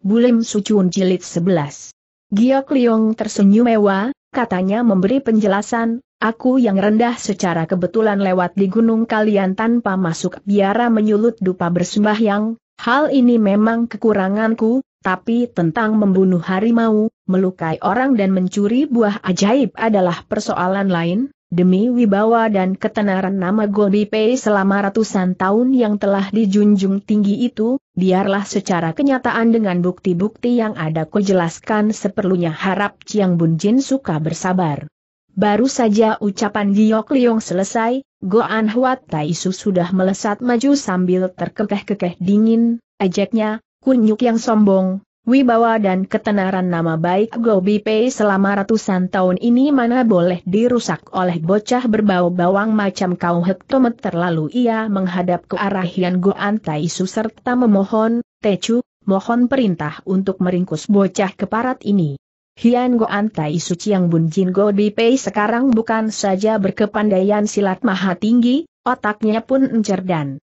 Bulim Sucun Jilid 11. Giok Liong tersenyum mewah, katanya memberi penjelasan, aku yang rendah secara kebetulan lewat di gunung kalian tanpa masuk biara menyulut dupa bersembahyang, hal ini memang kekuranganku, tapi tentang membunuh harimau, melukai orang dan mencuri buah ajaib adalah persoalan lain, Demi wibawa dan ketenaran nama Gobi Pei selama ratusan tahun yang telah dijunjung tinggi itu, biarlah secara kenyataan dengan bukti-bukti yang ada ku jelaskan seperlunya harap Chiang Bun Jin suka bersabar. Baru saja ucapan Giok Liong selesai, Goan Huat Taisu sudah melesat maju sambil terkekeh-kekeh dingin, ejeknya, kunyuk yang sombong, Wibawa dan ketenaran nama baik Gobi Pei selama ratusan tahun ini mana boleh dirusak oleh bocah berbau bawang macam kau hektometer terlalu ia menghadap ke arah Hian Goan Taisu serta memohon, Techu, mohon perintah untuk meringkus bocah keparat ini. Hian Goan Taisu Chiang Bun Jin Gobi Pei sekarang bukan saja berkepandaian silat maha tinggi, otaknya pun encerdan.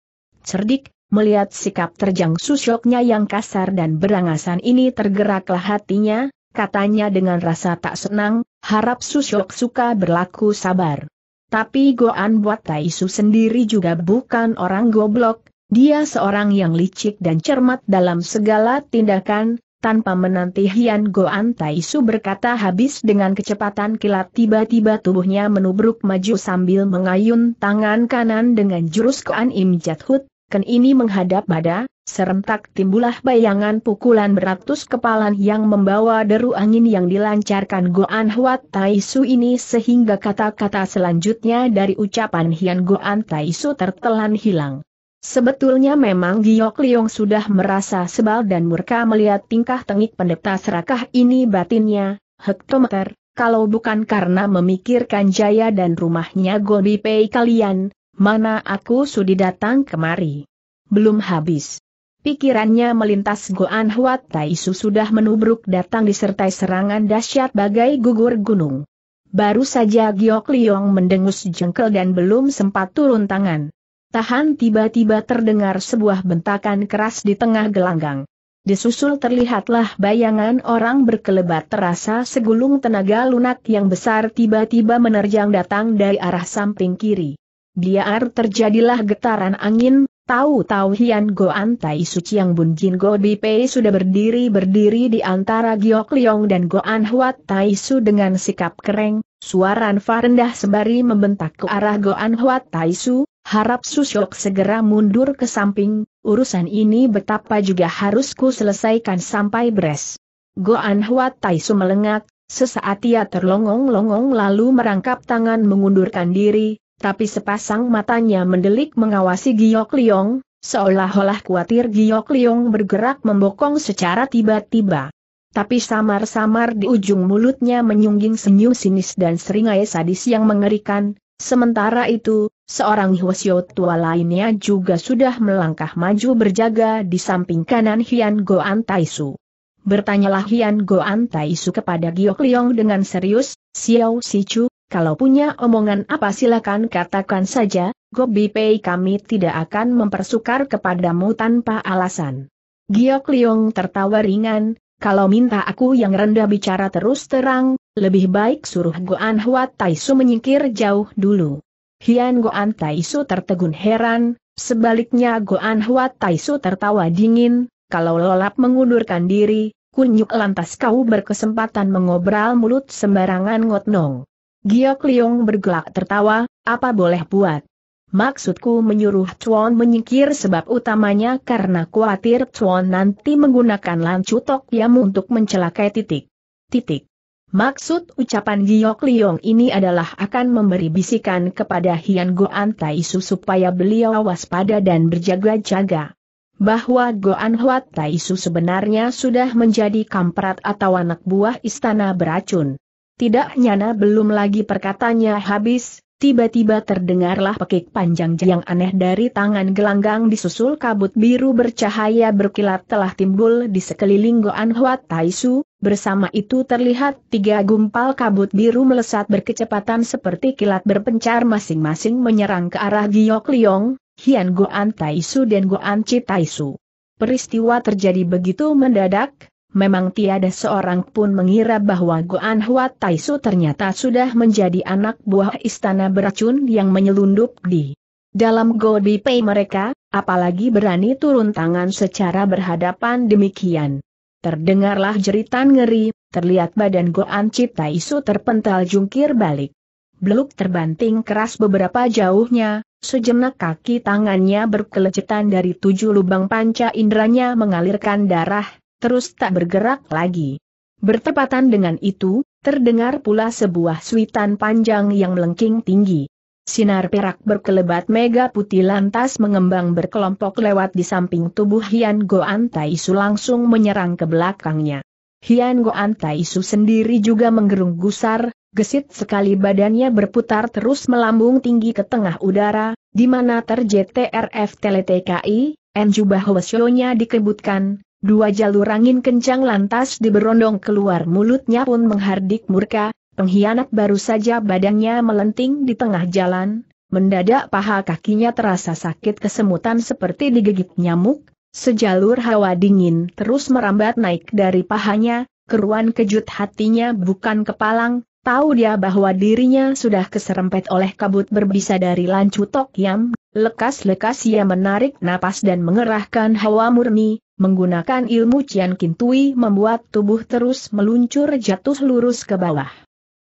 cerdik, Melihat sikap terjang susyoknya yang kasar dan berangasan ini tergeraklah hatinya, katanya dengan rasa tak senang, harap susyok suka berlaku sabar. Tapi Goan buat Taisu sendiri juga bukan orang goblok, dia seorang yang licik dan cermat dalam segala tindakan, tanpa menanti Hian Goan Taisu berkata habis dengan kecepatan kilat tiba-tiba tubuhnya menubruk maju sambil mengayun tangan kanan dengan jurus Goan Im Hut, Ken ini menghadap pada, serentak timbullah bayangan pukulan beratus kepalan yang membawa deru angin yang dilancarkan Goan Huat Taisu ini sehingga kata-kata selanjutnya dari ucapan Hian Goan Taisu tertelan hilang. Sebetulnya memang Giok Liong sudah merasa sebal dan murka melihat tingkah tengik pendeta serakah ini batinnya, hektometer, kalau bukan karena memikirkan Jaya dan rumahnya Gobi Pei kalian, Mana aku sudi datang kemari? Belum habis. Pikirannya melintas Goan Huat Taisu sudah menubruk datang disertai serangan dahsyat bagai gugur gunung. Baru saja Giok Liong mendengus jengkel dan belum sempat turun tangan. Tahan tiba-tiba terdengar sebuah bentakan keras di tengah gelanggang. Disusul terlihatlah bayangan orang berkelebat terasa segulung tenaga lunak yang besar tiba-tiba menerjang datang dari arah samping kiri. Biar terjadilah getaran angin, tahu-tahu Hian Go Antai Suci yang Bun Jin Go Bipei sudah berdiri-berdiri di antara Giok Leong dan goan Huat Tai Su dengan sikap kereng, suara Nfa rendah sembari membentak ke arah goan Huat Tai Su, harap Susyok segera mundur ke samping, urusan ini betapa juga harusku selesaikan sampai beres. goan Huat Tai Su melengak, sesaat ia terlongong-longong lalu merangkap tangan mengundurkan diri, tapi sepasang matanya mendelik mengawasi Giok Liong, seolah-olah khawatir Giok Liong bergerak membokong secara tiba-tiba. Tapi samar-samar di ujung mulutnya menyungging senyum sinis dan seringai sadis yang mengerikan, sementara itu, seorang Hwasyo tua lainnya juga sudah melangkah maju berjaga di samping kanan Hian Goan Taisu. Bertanyalah Hian Goan Taisu kepada Giok Liong dengan serius, Xiao Sichu, kalau punya omongan apa silakan katakan saja, Gobi Pei kami tidak akan mempersukar kepadamu tanpa alasan. Giok Liong tertawa ringan, kalau minta aku yang rendah bicara terus terang, lebih baik suruh Goan Tai Taisu menyingkir jauh dulu. Hian Goan Taisu tertegun heran, sebaliknya Goan Tai Taisu tertawa dingin, kalau lolap mengundurkan diri, kunyuk lantas kau berkesempatan mengobral mulut sembarangan ngotnong. Giok Liong bergelak tertawa, apa boleh buat? Maksudku menyuruh Chuan menyingkir sebab utamanya karena khawatir Chuan nanti menggunakan lancu tok yam untuk mencelakai titik. Titik. Maksud ucapan Giok Liong ini adalah akan memberi bisikan kepada Hian Goan Taisu supaya beliau waspada dan berjaga-jaga. Bahwa Goan Tai Taisu sebenarnya sudah menjadi kamprat atau anak buah istana beracun. Tidak nyana belum lagi perkatanya habis, tiba-tiba terdengarlah pekik panjang yang aneh dari tangan gelanggang disusul kabut biru bercahaya berkilat telah timbul di sekeliling Goan Huat Taisu, bersama itu terlihat tiga gumpal kabut biru melesat berkecepatan seperti kilat berpencar masing-masing menyerang ke arah Giok Liong, Hian Goan Taisu dan Goan Chi Taisu. Peristiwa terjadi begitu mendadak, Memang tiada seorang pun mengira bahwa Goan Huat Taisu ternyata sudah menjadi anak buah istana beracun yang menyelundup di dalam Godi Pei mereka, apalagi berani turun tangan secara berhadapan demikian. Terdengarlah jeritan ngeri, terlihat badan Goan Cipta Taisu terpental jungkir balik. Beluk terbanting keras beberapa jauhnya, sejenak kaki tangannya berkelecetan dari tujuh lubang panca indranya mengalirkan darah, terus tak bergerak lagi. Bertepatan dengan itu, terdengar pula sebuah suitan panjang yang melengking tinggi. Sinar perak berkelebat mega putih lantas mengembang berkelompok lewat di samping tubuh Hian Goan Taisu langsung menyerang ke belakangnya. Hian Goan Taisu sendiri juga menggerung gusar, gesit sekali badannya berputar terus melambung tinggi ke tengah udara, di mana terjetrf TLTKI, Enju bahwasionya dikebutkan, Dua jalur angin kencang lantas diberondong keluar mulutnya pun menghardik murka, pengkhianat baru saja badannya melenting di tengah jalan, mendadak paha kakinya terasa sakit kesemutan seperti digigit nyamuk, sejalur hawa dingin terus merambat naik dari pahanya, keruan kejut hatinya bukan kepalang, Tahu dia bahwa dirinya sudah keserempet oleh kabut berbisa dari Lancu Tok Yam, Lekas-lekas ia menarik napas dan mengerahkan hawa murni, menggunakan ilmu Cian Kintui membuat tubuh terus meluncur jatuh lurus ke bawah.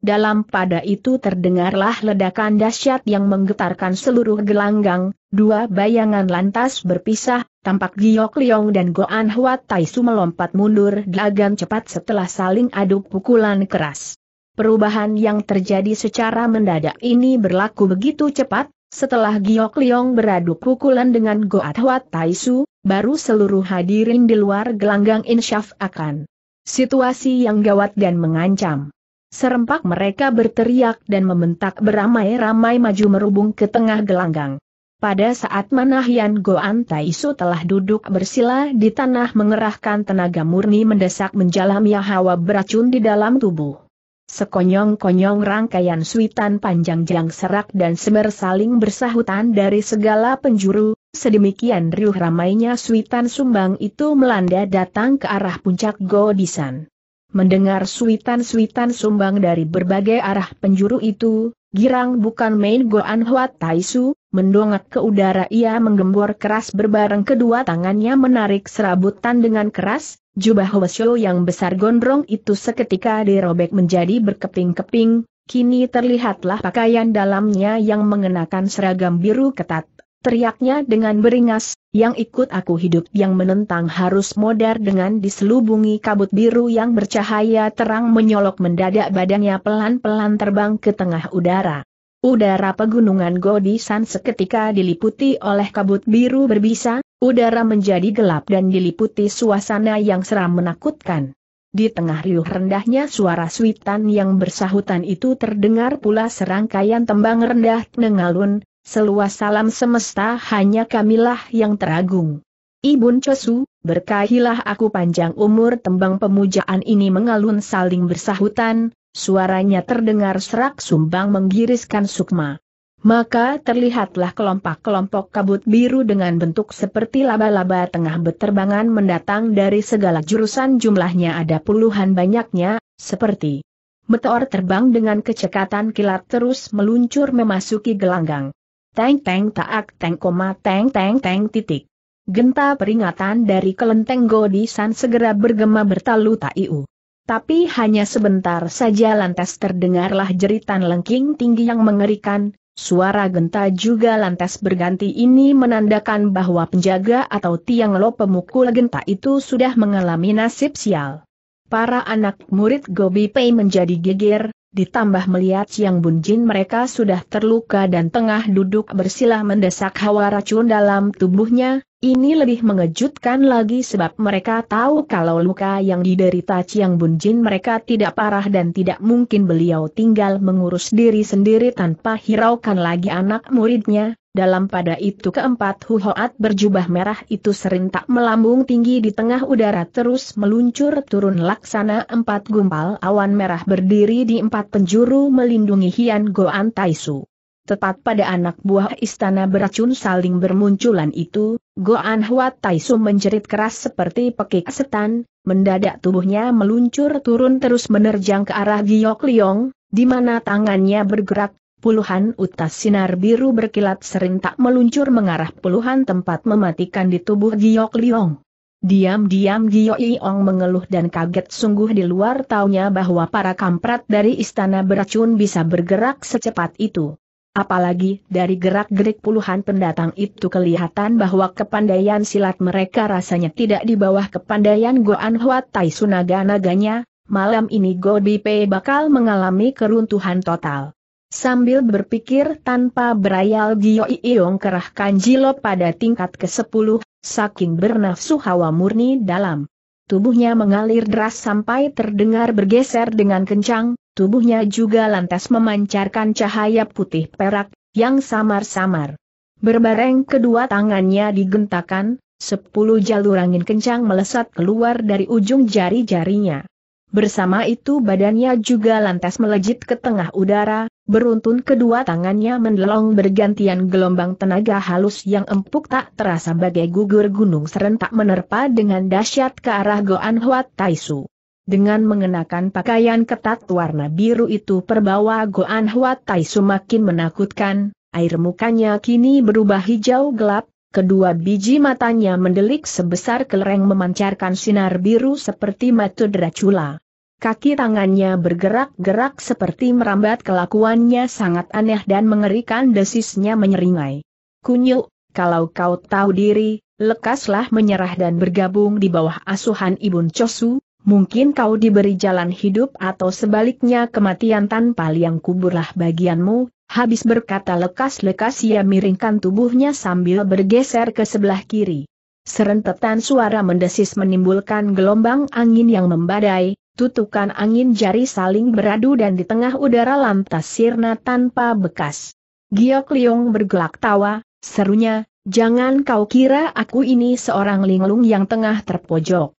Dalam pada itu terdengarlah ledakan dahsyat yang menggetarkan seluruh gelanggang, dua bayangan lantas berpisah, tampak Giok Liong dan Goan Huat Taisu melompat mundur dengan cepat setelah saling aduk pukulan keras. Perubahan yang terjadi secara mendadak ini berlaku begitu cepat, setelah Giok Liong beradu pukulan dengan Goat Tai Taisu, baru seluruh hadirin di luar gelanggang insyaf akan. Situasi yang gawat dan mengancam. Serempak mereka berteriak dan membentak beramai-ramai maju merubung ke tengah gelanggang. Pada saat Manahian Goan Taisu telah duduk bersila di tanah mengerahkan tenaga murni mendesak menjalami hawa beracun di dalam tubuh. Sekonyong-konyong rangkaian suitan panjang jang serak dan semer saling bersahutan dari segala penjuru, sedemikian riuh ramainya suitan sumbang itu melanda datang ke arah puncak Godisan. Mendengar suitan-suitan sumbang dari berbagai arah penjuru itu, Girang bukan main Goan Hua Taisu, mendongak ke udara ia menggembor keras berbareng kedua tangannya menarik serabutan dengan keras, jubah Hwasyo yang besar gondrong itu seketika dirobek menjadi berkeping-keping, kini terlihatlah pakaian dalamnya yang mengenakan seragam biru ketat Teriaknya dengan beringas, yang ikut aku hidup yang menentang harus modar dengan diselubungi kabut biru yang bercahaya terang menyolok mendadak badannya pelan-pelan terbang ke tengah udara. Udara pegunungan Godisan seketika diliputi oleh kabut biru berbisa, udara menjadi gelap dan diliputi suasana yang seram menakutkan. Di tengah riuh rendahnya suara suitan yang bersahutan itu terdengar pula serangkaian tembang rendah nengalun, seluas salam semesta hanya kamilah yang teragung. Ibun Chosu, berkahilah aku panjang umur tembang pemujaan ini mengalun saling bersahutan, suaranya terdengar serak sumbang menggiriskan sukma. Maka terlihatlah kelompok-kelompok kabut biru dengan bentuk seperti laba-laba tengah beterbangan mendatang dari segala jurusan jumlahnya ada puluhan banyaknya, seperti meteor terbang dengan kecekatan kilat terus meluncur memasuki gelanggang. Teng teng taak teng koma teng teng teng titik. Genta peringatan dari kelenteng Godisan segera bergema bertalu taiu. Tapi hanya sebentar saja lantas terdengarlah jeritan lengking tinggi yang mengerikan, suara genta juga lantas berganti ini menandakan bahwa penjaga atau tiang lo pemukul genta itu sudah mengalami nasib sial. Para anak murid Gobi Pei menjadi geger, Ditambah melihat Siang Bunjin mereka sudah terluka dan tengah duduk bersilah mendesak hawa racun dalam tubuhnya, ini lebih mengejutkan lagi sebab mereka tahu kalau luka yang diderita Chiang Bun Jin mereka tidak parah dan tidak mungkin beliau tinggal mengurus diri sendiri tanpa hiraukan lagi anak muridnya. Dalam pada itu keempat Huhoat berjubah merah itu serentak melambung tinggi di tengah udara terus meluncur turun laksana empat gumpal awan merah berdiri di empat penjuru melindungi Hian Goan Taisu. Tepat pada anak buah istana beracun saling bermunculan itu, Goan Huat Taisu menjerit keras seperti pekik setan, mendadak tubuhnya meluncur turun terus menerjang ke arah Giok Liong, di mana tangannya bergerak, puluhan utas sinar biru berkilat serentak meluncur mengarah puluhan tempat mematikan di tubuh Giok Liong. Diam-diam Giok Liong mengeluh dan kaget sungguh di luar taunya bahwa para kamprat dari istana beracun bisa bergerak secepat itu. Apalagi dari gerak-gerik puluhan pendatang itu kelihatan bahwa kepandaian silat mereka rasanya tidak di bawah kepandaian Goan Tai Sunaga naganya, malam ini Go Bipe bakal mengalami keruntuhan total. Sambil berpikir tanpa berayal Gio Iyong kerahkan jilop pada tingkat ke-10, saking bernafsu hawa murni dalam tubuhnya mengalir deras sampai terdengar bergeser dengan kencang, tubuhnya juga lantas memancarkan cahaya putih perak, yang samar-samar. Berbareng kedua tangannya digentakan, sepuluh jalur angin kencang melesat keluar dari ujung jari-jarinya. Bersama itu badannya juga lantas melejit ke tengah udara, beruntun kedua tangannya mendelong bergantian gelombang tenaga halus yang empuk tak terasa bagai gugur gunung serentak menerpa dengan dahsyat ke arah Goan Huat Taisu. Dengan mengenakan pakaian ketat warna biru itu perbawa Goan Huat Taisu makin menakutkan, air mukanya kini berubah hijau gelap, Kedua biji matanya mendelik sebesar kelereng memancarkan sinar biru seperti mata Dracula. Kaki tangannya bergerak-gerak seperti merambat kelakuannya sangat aneh dan mengerikan desisnya menyeringai. Kunyuk, kalau kau tahu diri, lekaslah menyerah dan bergabung di bawah asuhan Ibun Chosu, mungkin kau diberi jalan hidup atau sebaliknya kematian tanpa liang kuburlah bagianmu, habis berkata lekas-lekas ia miringkan tubuhnya sambil bergeser ke sebelah kiri. Serentetan suara mendesis menimbulkan gelombang angin yang membadai, tutukan angin jari saling beradu dan di tengah udara lantas sirna tanpa bekas. Giok Liong bergelak tawa, serunya, jangan kau kira aku ini seorang linglung yang tengah terpojok.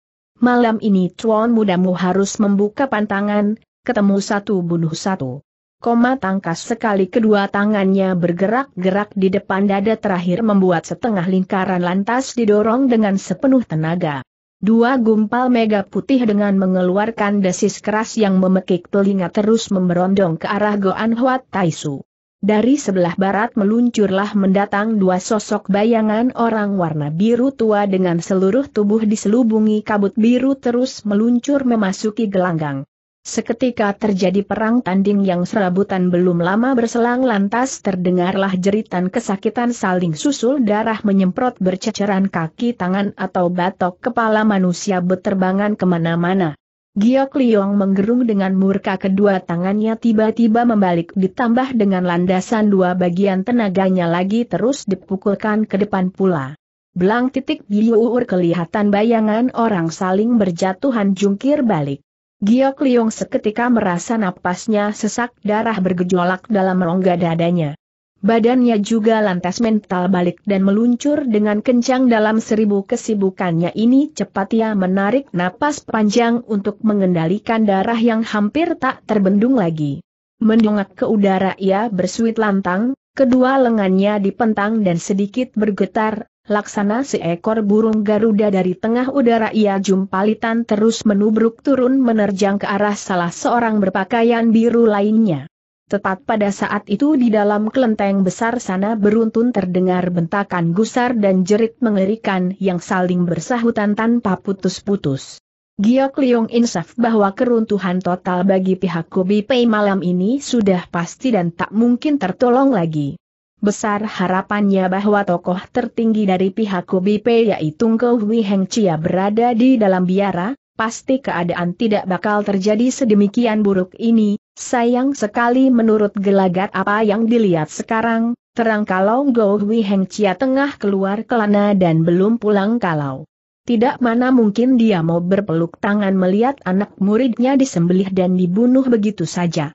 Malam ini tuan mudamu harus membuka pantangan, ketemu satu bunuh satu. Koma tangkas sekali kedua tangannya bergerak-gerak di depan dada terakhir membuat setengah lingkaran lantas didorong dengan sepenuh tenaga. Dua gumpal mega putih dengan mengeluarkan desis keras yang memekik telinga terus memberondong ke arah Goan Huat Taisu. Dari sebelah barat meluncurlah mendatang dua sosok bayangan orang warna biru tua dengan seluruh tubuh diselubungi kabut biru terus meluncur memasuki gelanggang. Seketika terjadi perang tanding yang serabutan belum lama berselang lantas terdengarlah jeritan kesakitan saling susul darah menyemprot berceceran kaki tangan atau batok kepala manusia beterbangan kemana-mana. Giok Liong menggerung dengan murka kedua tangannya tiba-tiba membalik ditambah dengan landasan dua bagian tenaganya lagi terus dipukulkan ke depan pula. Belang titik biur kelihatan bayangan orang saling berjatuhan jungkir balik. Giok Liong seketika merasa napasnya sesak darah bergejolak dalam rongga dadanya. Badannya juga lantas mental balik dan meluncur dengan kencang dalam seribu kesibukannya ini cepat ia menarik napas panjang untuk mengendalikan darah yang hampir tak terbendung lagi. Mendongak ke udara ia bersuit lantang, kedua lengannya dipentang dan sedikit bergetar, Laksana seekor burung Garuda dari tengah udara ia jumpalitan terus menubruk turun menerjang ke arah salah seorang berpakaian biru lainnya. Tepat pada saat itu di dalam kelenteng besar sana beruntun terdengar bentakan gusar dan jerit mengerikan yang saling bersahutan tanpa putus-putus. Giok Liong insaf bahwa keruntuhan total bagi pihak Kobi Pei malam ini sudah pasti dan tak mungkin tertolong lagi. Besar harapannya bahwa tokoh tertinggi dari pihak Kubipe yaitu Ngkau Hui Heng Chia berada di dalam biara, pasti keadaan tidak bakal terjadi sedemikian buruk ini, sayang sekali menurut gelagat apa yang dilihat sekarang, terang kalau Ngkau Hui Heng Chia tengah keluar kelana dan belum pulang kalau. Tidak mana mungkin dia mau berpeluk tangan melihat anak muridnya disembelih dan dibunuh begitu saja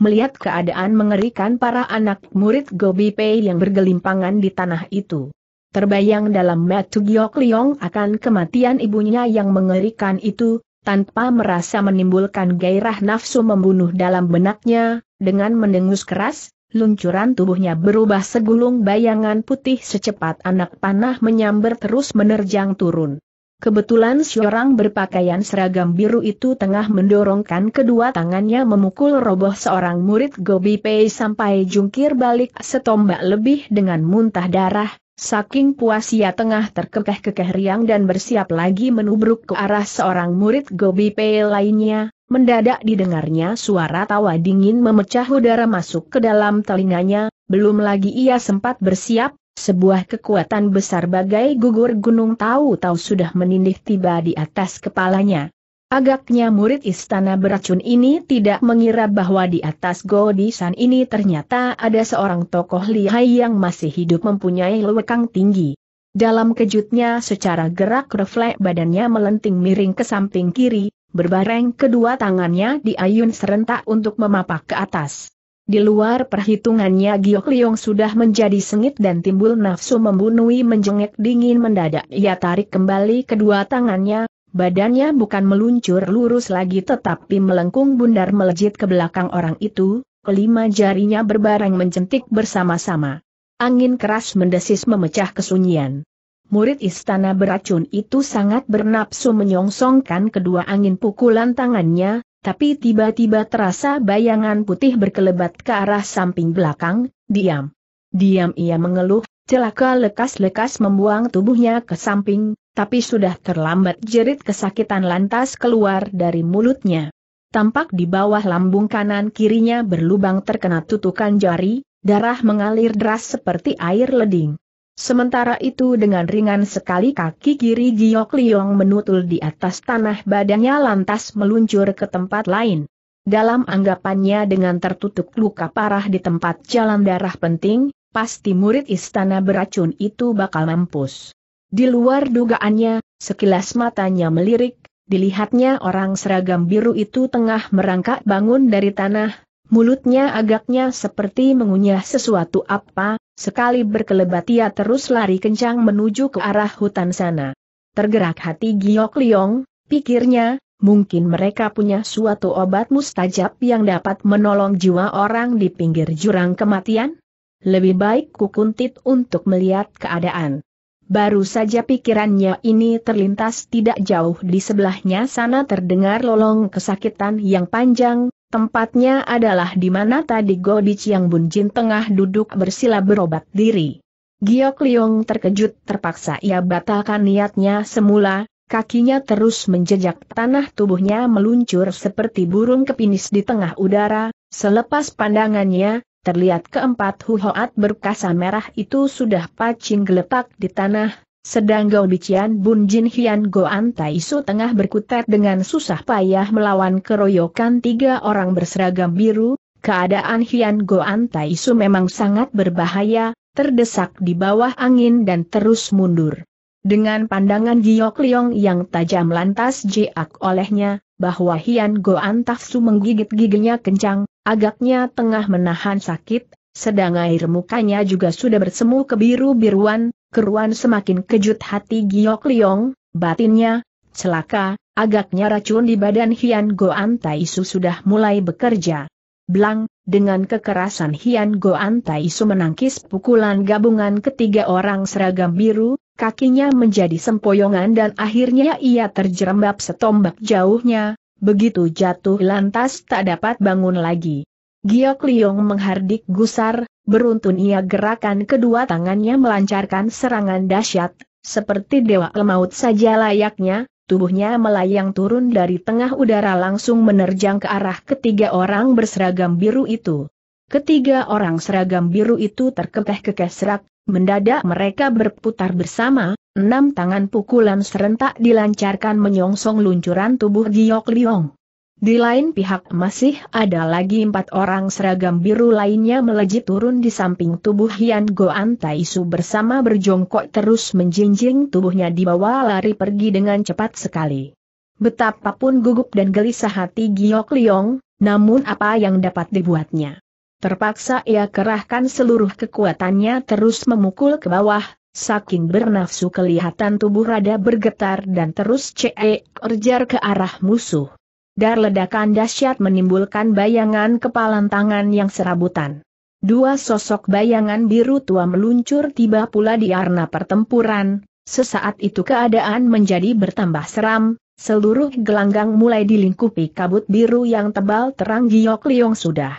melihat keadaan mengerikan para anak murid Gobi Pei yang bergelimpangan di tanah itu. Terbayang dalam Matu Giok Liong akan kematian ibunya yang mengerikan itu, tanpa merasa menimbulkan gairah nafsu membunuh dalam benaknya, dengan mendengus keras, luncuran tubuhnya berubah segulung bayangan putih secepat anak panah menyambar terus menerjang turun. Kebetulan seorang berpakaian seragam biru itu tengah mendorongkan kedua tangannya memukul roboh seorang murid Gobi Pei sampai jungkir balik setombak lebih dengan muntah darah, saking puas ia tengah terkekeh-kekeh riang dan bersiap lagi menubruk ke arah seorang murid Gobi Pei lainnya, mendadak didengarnya suara tawa dingin memecah udara masuk ke dalam telinganya, belum lagi ia sempat bersiap, sebuah kekuatan besar bagai gugur gunung tahu-tahu sudah menindih tiba di atas kepalanya. Agaknya murid istana beracun ini tidak mengira bahwa di atas godisan ini ternyata ada seorang tokoh lihai yang masih hidup mempunyai lewekang tinggi. Dalam kejutnya secara gerak refleks badannya melenting miring ke samping kiri, berbareng kedua tangannya diayun serentak untuk memapak ke atas. Di luar perhitungannya Giok Liong sudah menjadi sengit dan timbul nafsu membunuhi menjengek dingin mendadak. Ia tarik kembali kedua tangannya, badannya bukan meluncur lurus lagi tetapi melengkung bundar melejit ke belakang orang itu, kelima jarinya berbareng mencentik bersama-sama. Angin keras mendesis memecah kesunyian. Murid istana beracun itu sangat bernafsu menyongsongkan kedua angin pukulan tangannya, tapi tiba-tiba terasa bayangan putih berkelebat ke arah samping belakang, diam. Diam ia mengeluh, celaka lekas-lekas membuang tubuhnya ke samping, tapi sudah terlambat jerit kesakitan lantas keluar dari mulutnya. Tampak di bawah lambung kanan kirinya berlubang terkena tutukan jari, darah mengalir deras seperti air leding. Sementara itu dengan ringan sekali kaki kiri Giok Liong menutul di atas tanah badannya lantas meluncur ke tempat lain. Dalam anggapannya dengan tertutup luka parah di tempat jalan darah penting, pasti murid istana beracun itu bakal mampus. Di luar dugaannya, sekilas matanya melirik, dilihatnya orang seragam biru itu tengah merangkak bangun dari tanah, mulutnya agaknya seperti mengunyah sesuatu apa, Sekali berkelebat ia terus lari kencang menuju ke arah hutan sana. Tergerak hati Giok Liong, pikirnya, mungkin mereka punya suatu obat mustajab yang dapat menolong jiwa orang di pinggir jurang kematian? Lebih baik kukuntit untuk melihat keadaan. Baru saja pikirannya ini terlintas tidak jauh di sebelahnya sana terdengar lolong kesakitan yang panjang, Tempatnya adalah di mana tadi Godi yang Bunjin tengah duduk bersila berobat diri. Giok Liong terkejut terpaksa ia batalkan niatnya semula, kakinya terus menjejak tanah tubuhnya meluncur seperti burung kepinis di tengah udara, selepas pandangannya, terlihat keempat huhoat berkasa merah itu sudah pacing geletak di tanah, sedang Gao Bician Bun Jin Hian Goan Taisu tengah berkutat dengan susah payah melawan keroyokan tiga orang berseragam biru, keadaan Hian Goan Taisu memang sangat berbahaya, terdesak di bawah angin dan terus mundur. Dengan pandangan Giok Liong yang tajam lantas jeak olehnya, bahwa Hian Goan Tafsu menggigit giginya kencang, agaknya tengah menahan sakit, sedang air mukanya juga sudah bersemu kebiru-biruan, keruan semakin kejut hati Giok Liong, batinnya, celaka, agaknya racun di badan Hian Goan Taisu sudah mulai bekerja. Blang, dengan kekerasan Hian Goan Taisu menangkis pukulan gabungan ketiga orang seragam biru, kakinya menjadi sempoyongan dan akhirnya ia terjerembab setombak jauhnya, begitu jatuh lantas tak dapat bangun lagi. Giok Liong menghardik gusar, beruntun ia gerakan kedua tangannya melancarkan serangan dahsyat, seperti dewa lemaut saja layaknya, tubuhnya melayang turun dari tengah udara langsung menerjang ke arah ketiga orang berseragam biru itu. Ketiga orang seragam biru itu terkekeh-kekeh serak, mendadak mereka berputar bersama, enam tangan pukulan serentak dilancarkan menyongsong luncuran tubuh Giok Liong. Di lain pihak masih ada lagi empat orang seragam biru lainnya melejit turun di samping tubuh Hian Goan Taisu bersama berjongkok terus menjinjing tubuhnya di bawah lari pergi dengan cepat sekali. Betapapun gugup dan gelisah hati Giok Liong, namun apa yang dapat dibuatnya? Terpaksa ia kerahkan seluruh kekuatannya terus memukul ke bawah, saking bernafsu kelihatan tubuh rada bergetar dan terus ceek erjar ke arah musuh. Dar ledakan dahsyat menimbulkan bayangan kepalan tangan yang serabutan. Dua sosok bayangan biru tua meluncur tiba pula di arena pertempuran, sesaat itu keadaan menjadi bertambah seram, seluruh gelanggang mulai dilingkupi kabut biru yang tebal terang giok liong sudah.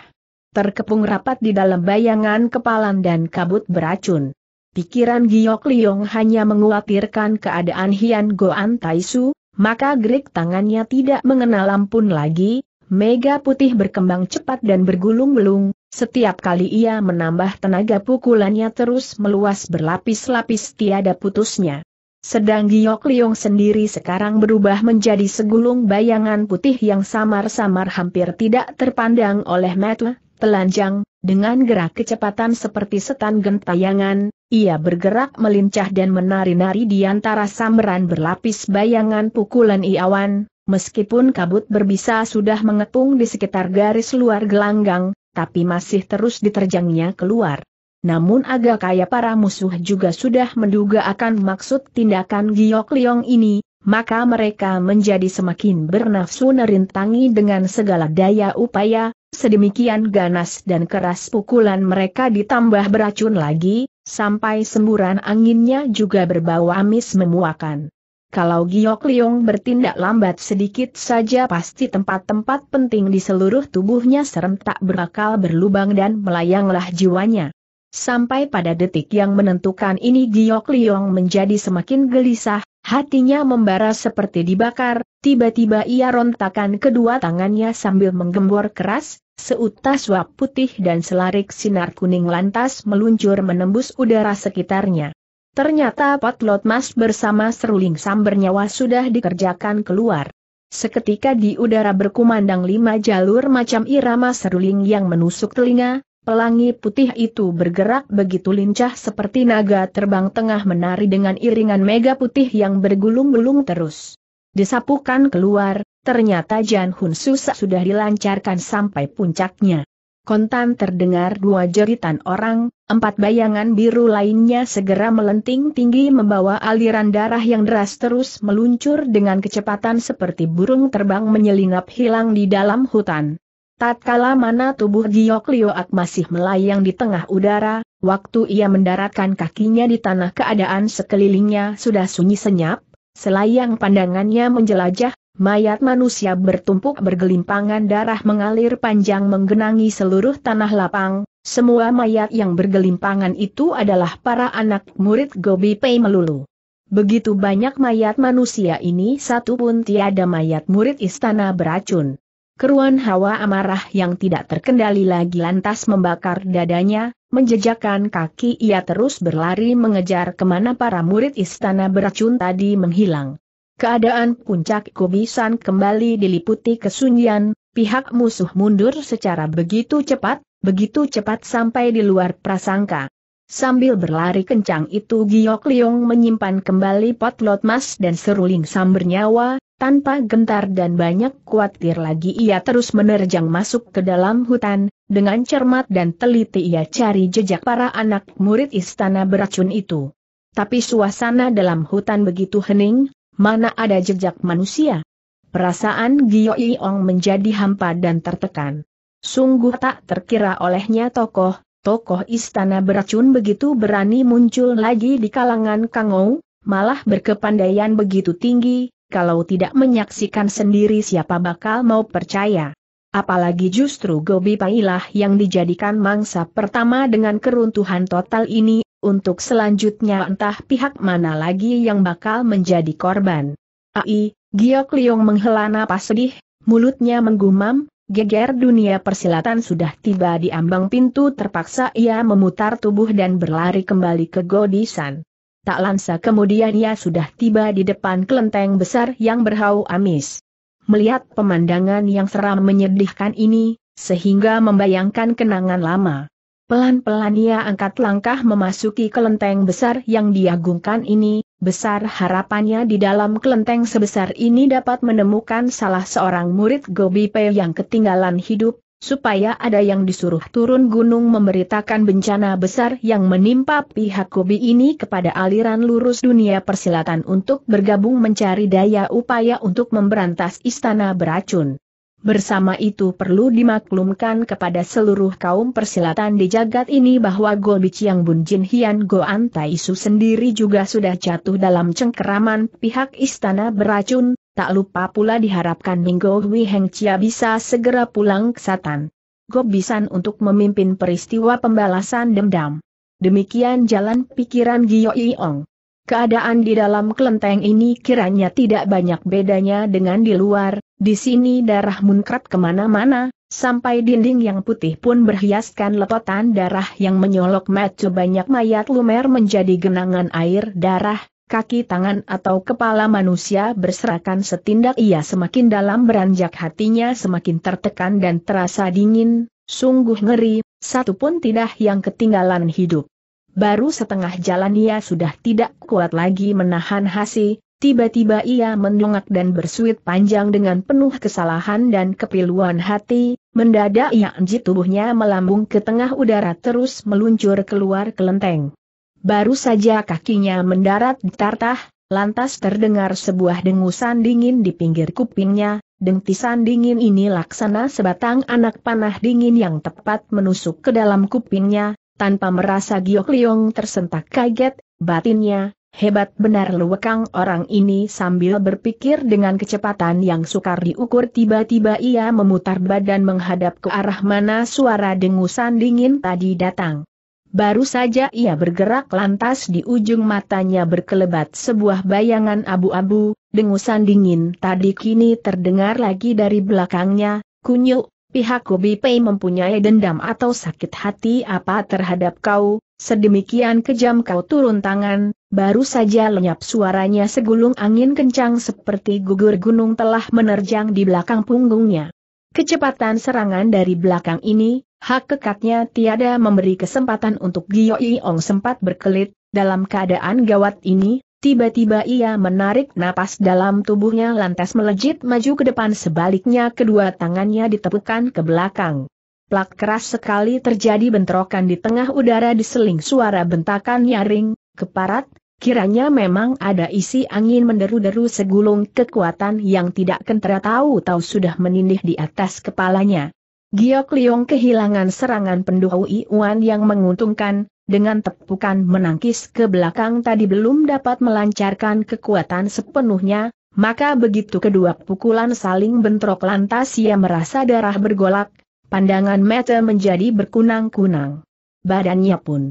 Terkepung rapat di dalam bayangan kepalan dan kabut beracun. Pikiran Giok Liong hanya menguatirkan keadaan Hian Goan Taisu, maka gerik tangannya tidak mengenal ampun lagi, mega putih berkembang cepat dan bergulung-gulung, setiap kali ia menambah tenaga pukulannya terus meluas berlapis-lapis tiada putusnya. Sedang Giok Liong sendiri sekarang berubah menjadi segulung bayangan putih yang samar-samar hampir tidak terpandang oleh Matthew, telanjang, dengan gerak kecepatan seperti setan gentayangan, ia bergerak melincah dan menari-nari di antara samberan berlapis bayangan pukulan Iawan, meskipun kabut berbisa sudah mengepung di sekitar garis luar gelanggang, tapi masih terus diterjangnya keluar. Namun agak kaya para musuh juga sudah menduga akan maksud tindakan Giok Liong ini, maka mereka menjadi semakin bernafsu nerintangi dengan segala daya upaya, Sedemikian ganas dan keras pukulan mereka ditambah beracun lagi, sampai semburan anginnya juga berbau amis memuakan. Kalau Giok Liong bertindak lambat sedikit saja pasti tempat-tempat penting di seluruh tubuhnya serentak berakal berlubang dan melayanglah jiwanya. Sampai pada detik yang menentukan ini Giok Liong menjadi semakin gelisah, Hatinya membara seperti dibakar, tiba-tiba ia rontakan kedua tangannya sambil menggembor keras, seutas suap putih dan selarik sinar kuning lantas meluncur menembus udara sekitarnya. Ternyata potlot mas bersama seruling sam bernyawa sudah dikerjakan keluar. Seketika di udara berkumandang lima jalur macam irama seruling yang menusuk telinga, Pelangi putih itu bergerak begitu lincah seperti naga terbang tengah menari dengan iringan mega putih yang bergulung-gulung terus. Disapukan keluar, ternyata Jan Hun sudah dilancarkan sampai puncaknya. Kontan terdengar dua jeritan orang, empat bayangan biru lainnya segera melenting tinggi membawa aliran darah yang deras terus meluncur dengan kecepatan seperti burung terbang menyelinap hilang di dalam hutan. Tatkala mana tubuh Giok Lioat masih melayang di tengah udara, waktu ia mendaratkan kakinya di tanah keadaan sekelilingnya sudah sunyi senyap, selayang pandangannya menjelajah, mayat manusia bertumpuk bergelimpangan darah mengalir panjang menggenangi seluruh tanah lapang, semua mayat yang bergelimpangan itu adalah para anak murid Gobi Pei melulu. Begitu banyak mayat manusia ini satu pun tiada mayat murid istana beracun. Keruan hawa amarah yang tidak terkendali lagi lantas membakar dadanya, menjejakkan kaki ia terus berlari mengejar kemana para murid istana beracun tadi menghilang. Keadaan puncak kubisan kembali diliputi kesunyian, pihak musuh mundur secara begitu cepat, begitu cepat sampai di luar prasangka. Sambil berlari kencang itu Giok Liong menyimpan kembali potlot mas dan seruling samber nyawa, tanpa gentar dan banyak khawatir lagi ia terus menerjang masuk ke dalam hutan, dengan cermat dan teliti ia cari jejak para anak murid istana beracun itu. Tapi suasana dalam hutan begitu hening, mana ada jejak manusia. Perasaan Gio Iong menjadi hampa dan tertekan. Sungguh tak terkira olehnya tokoh, tokoh istana beracun begitu berani muncul lagi di kalangan Kangou, malah berkepandaian begitu tinggi, kalau tidak menyaksikan sendiri siapa bakal mau percaya. Apalagi justru Gobi Pailah yang dijadikan mangsa pertama dengan keruntuhan total ini, untuk selanjutnya entah pihak mana lagi yang bakal menjadi korban. Ai, Giok Liong menghela napas sedih, mulutnya menggumam, geger dunia persilatan sudah tiba di ambang pintu terpaksa ia memutar tubuh dan berlari kembali ke Godisan. Tak lansa kemudian ia sudah tiba di depan kelenteng besar yang berhau amis. Melihat pemandangan yang seram menyedihkan ini, sehingga membayangkan kenangan lama. Pelan-pelan ia angkat langkah memasuki kelenteng besar yang diagungkan ini, besar harapannya di dalam kelenteng sebesar ini dapat menemukan salah seorang murid Gobi Pei yang ketinggalan hidup, supaya ada yang disuruh turun gunung memberitakan bencana besar yang menimpa pihak Kobi ini kepada aliran lurus dunia persilatan untuk bergabung mencari daya upaya untuk memberantas istana beracun. Bersama itu perlu dimaklumkan kepada seluruh kaum persilatan di jagat ini bahwa Gobi Chiang Bun Jin Hian sendiri juga sudah jatuh dalam cengkeraman pihak istana beracun, Tak lupa pula diharapkan Minggo Hui Heng Chia bisa segera pulang ke Satan. Gobisan untuk memimpin peristiwa pembalasan dendam. Demikian jalan pikiran Gio Iong. Keadaan di dalam kelenteng ini kiranya tidak banyak bedanya dengan di luar, di sini darah munkrat kemana-mana, sampai dinding yang putih pun berhiaskan lepotan darah yang menyolok mata banyak mayat lumer menjadi genangan air darah, kaki tangan atau kepala manusia berserakan setindak ia semakin dalam beranjak hatinya semakin tertekan dan terasa dingin, sungguh ngeri, satu pun tidak yang ketinggalan hidup. Baru setengah jalan ia sudah tidak kuat lagi menahan hasi, tiba-tiba ia mendongak dan bersuit panjang dengan penuh kesalahan dan kepiluan hati, mendadak ia anji tubuhnya melambung ke tengah udara terus meluncur keluar kelenteng. Baru saja kakinya mendarat di tartah, lantas terdengar sebuah dengusan dingin di pinggir kupingnya, dengtisan dingin ini laksana sebatang anak panah dingin yang tepat menusuk ke dalam kupingnya, tanpa merasa Giok Liong tersentak kaget, batinnya, hebat benar luwekang orang ini sambil berpikir dengan kecepatan yang sukar diukur tiba-tiba ia memutar badan menghadap ke arah mana suara dengusan dingin tadi datang. Baru saja ia bergerak lantas di ujung matanya berkelebat sebuah bayangan abu-abu, dengusan dingin tadi kini terdengar lagi dari belakangnya, kunyuk, pihak Kobi Pei mempunyai dendam atau sakit hati apa terhadap kau, sedemikian kejam kau turun tangan, baru saja lenyap suaranya segulung angin kencang seperti gugur gunung telah menerjang di belakang punggungnya. Kecepatan serangan dari belakang ini, Hak kekatnya tiada memberi kesempatan untuk Gio Iong sempat berkelit, dalam keadaan gawat ini, tiba-tiba ia menarik napas dalam tubuhnya lantas melejit maju ke depan sebaliknya kedua tangannya ditepukan ke belakang. Plak keras sekali terjadi bentrokan di tengah udara diseling suara bentakan nyaring, keparat, kiranya memang ada isi angin menderu-deru segulung kekuatan yang tidak kentera tahu-tahu sudah menindih di atas kepalanya. Giok Liong kehilangan serangan penduhu Iwan yang menguntungkan, dengan tepukan menangkis ke belakang tadi belum dapat melancarkan kekuatan sepenuhnya, maka begitu kedua pukulan saling bentrok lantas ia merasa darah bergolak, pandangan mata menjadi berkunang-kunang. Badannya pun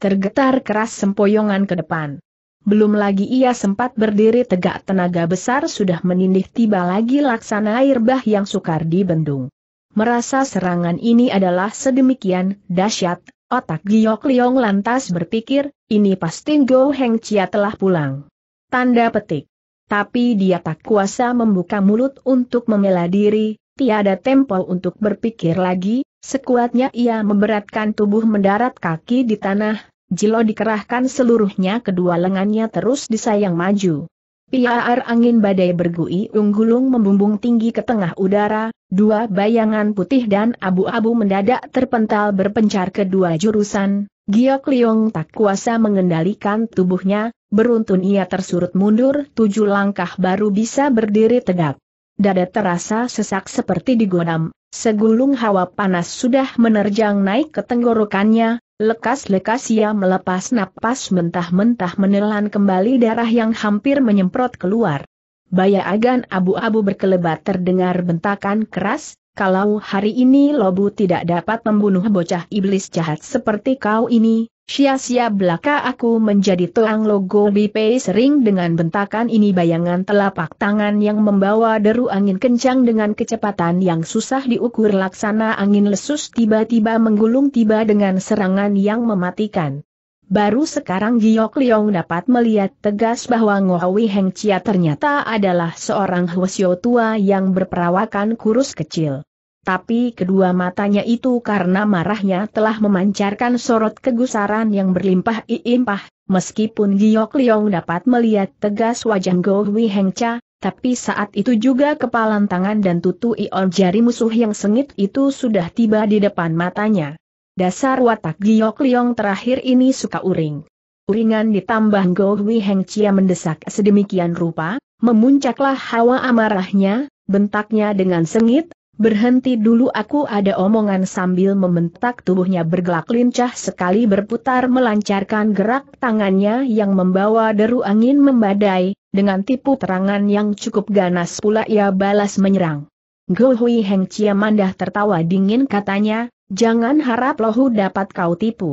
tergetar keras sempoyongan ke depan. Belum lagi ia sempat berdiri tegak tenaga besar sudah menindih tiba lagi laksana air bah yang sukar dibendung. Merasa serangan ini adalah sedemikian dahsyat, otak Giok Liong lantas berpikir, ini pasti Go Heng Chia telah pulang. Tanda petik. Tapi dia tak kuasa membuka mulut untuk membela diri, tiada tempo untuk berpikir lagi, sekuatnya ia memberatkan tubuh mendarat kaki di tanah, jilo dikerahkan seluruhnya kedua lengannya terus disayang maju. Piaar angin badai bergui unggulung membumbung tinggi ke tengah udara, dua bayangan putih dan abu-abu mendadak terpental berpencar ke dua jurusan, Giok Liong tak kuasa mengendalikan tubuhnya, beruntun ia tersurut mundur tujuh langkah baru bisa berdiri tegak. Dada terasa sesak seperti digodam, segulung hawa panas sudah menerjang naik ke tenggorokannya, Lekas-lekas ia melepas napas mentah-mentah menelan kembali darah yang hampir menyemprot keluar. Baya agan abu-abu berkelebat terdengar bentakan keras, kalau hari ini Lobu tidak dapat membunuh bocah iblis jahat seperti kau ini, Sia-sia belaka aku menjadi toang logo BP. sering dengan bentakan ini bayangan telapak tangan yang membawa deru angin kencang dengan kecepatan yang susah diukur laksana angin lesus tiba-tiba menggulung tiba dengan serangan yang mematikan. Baru sekarang Giok Leong dapat melihat tegas bahwa Ngohawi Heng Chia ternyata adalah seorang Hwasyo tua yang berperawakan kurus kecil tapi kedua matanya itu karena marahnya telah memancarkan sorot kegusaran yang berlimpah iimpah, meskipun Giok Liong dapat melihat tegas wajah Go Hui Heng Cha, tapi saat itu juga kepalan tangan dan tutu ion jari musuh yang sengit itu sudah tiba di depan matanya. Dasar watak Giok Liong terakhir ini suka uring. Uringan ditambah Go Hui Heng Chia mendesak sedemikian rupa, memuncaklah hawa amarahnya, bentaknya dengan sengit, Berhenti dulu aku ada omongan sambil membentak tubuhnya bergelak lincah sekali berputar melancarkan gerak tangannya yang membawa deru angin membadai, dengan tipu terangan yang cukup ganas pula ia balas menyerang. Go Hui Heng Chia Mandah tertawa dingin katanya, jangan harap lohu dapat kau tipu.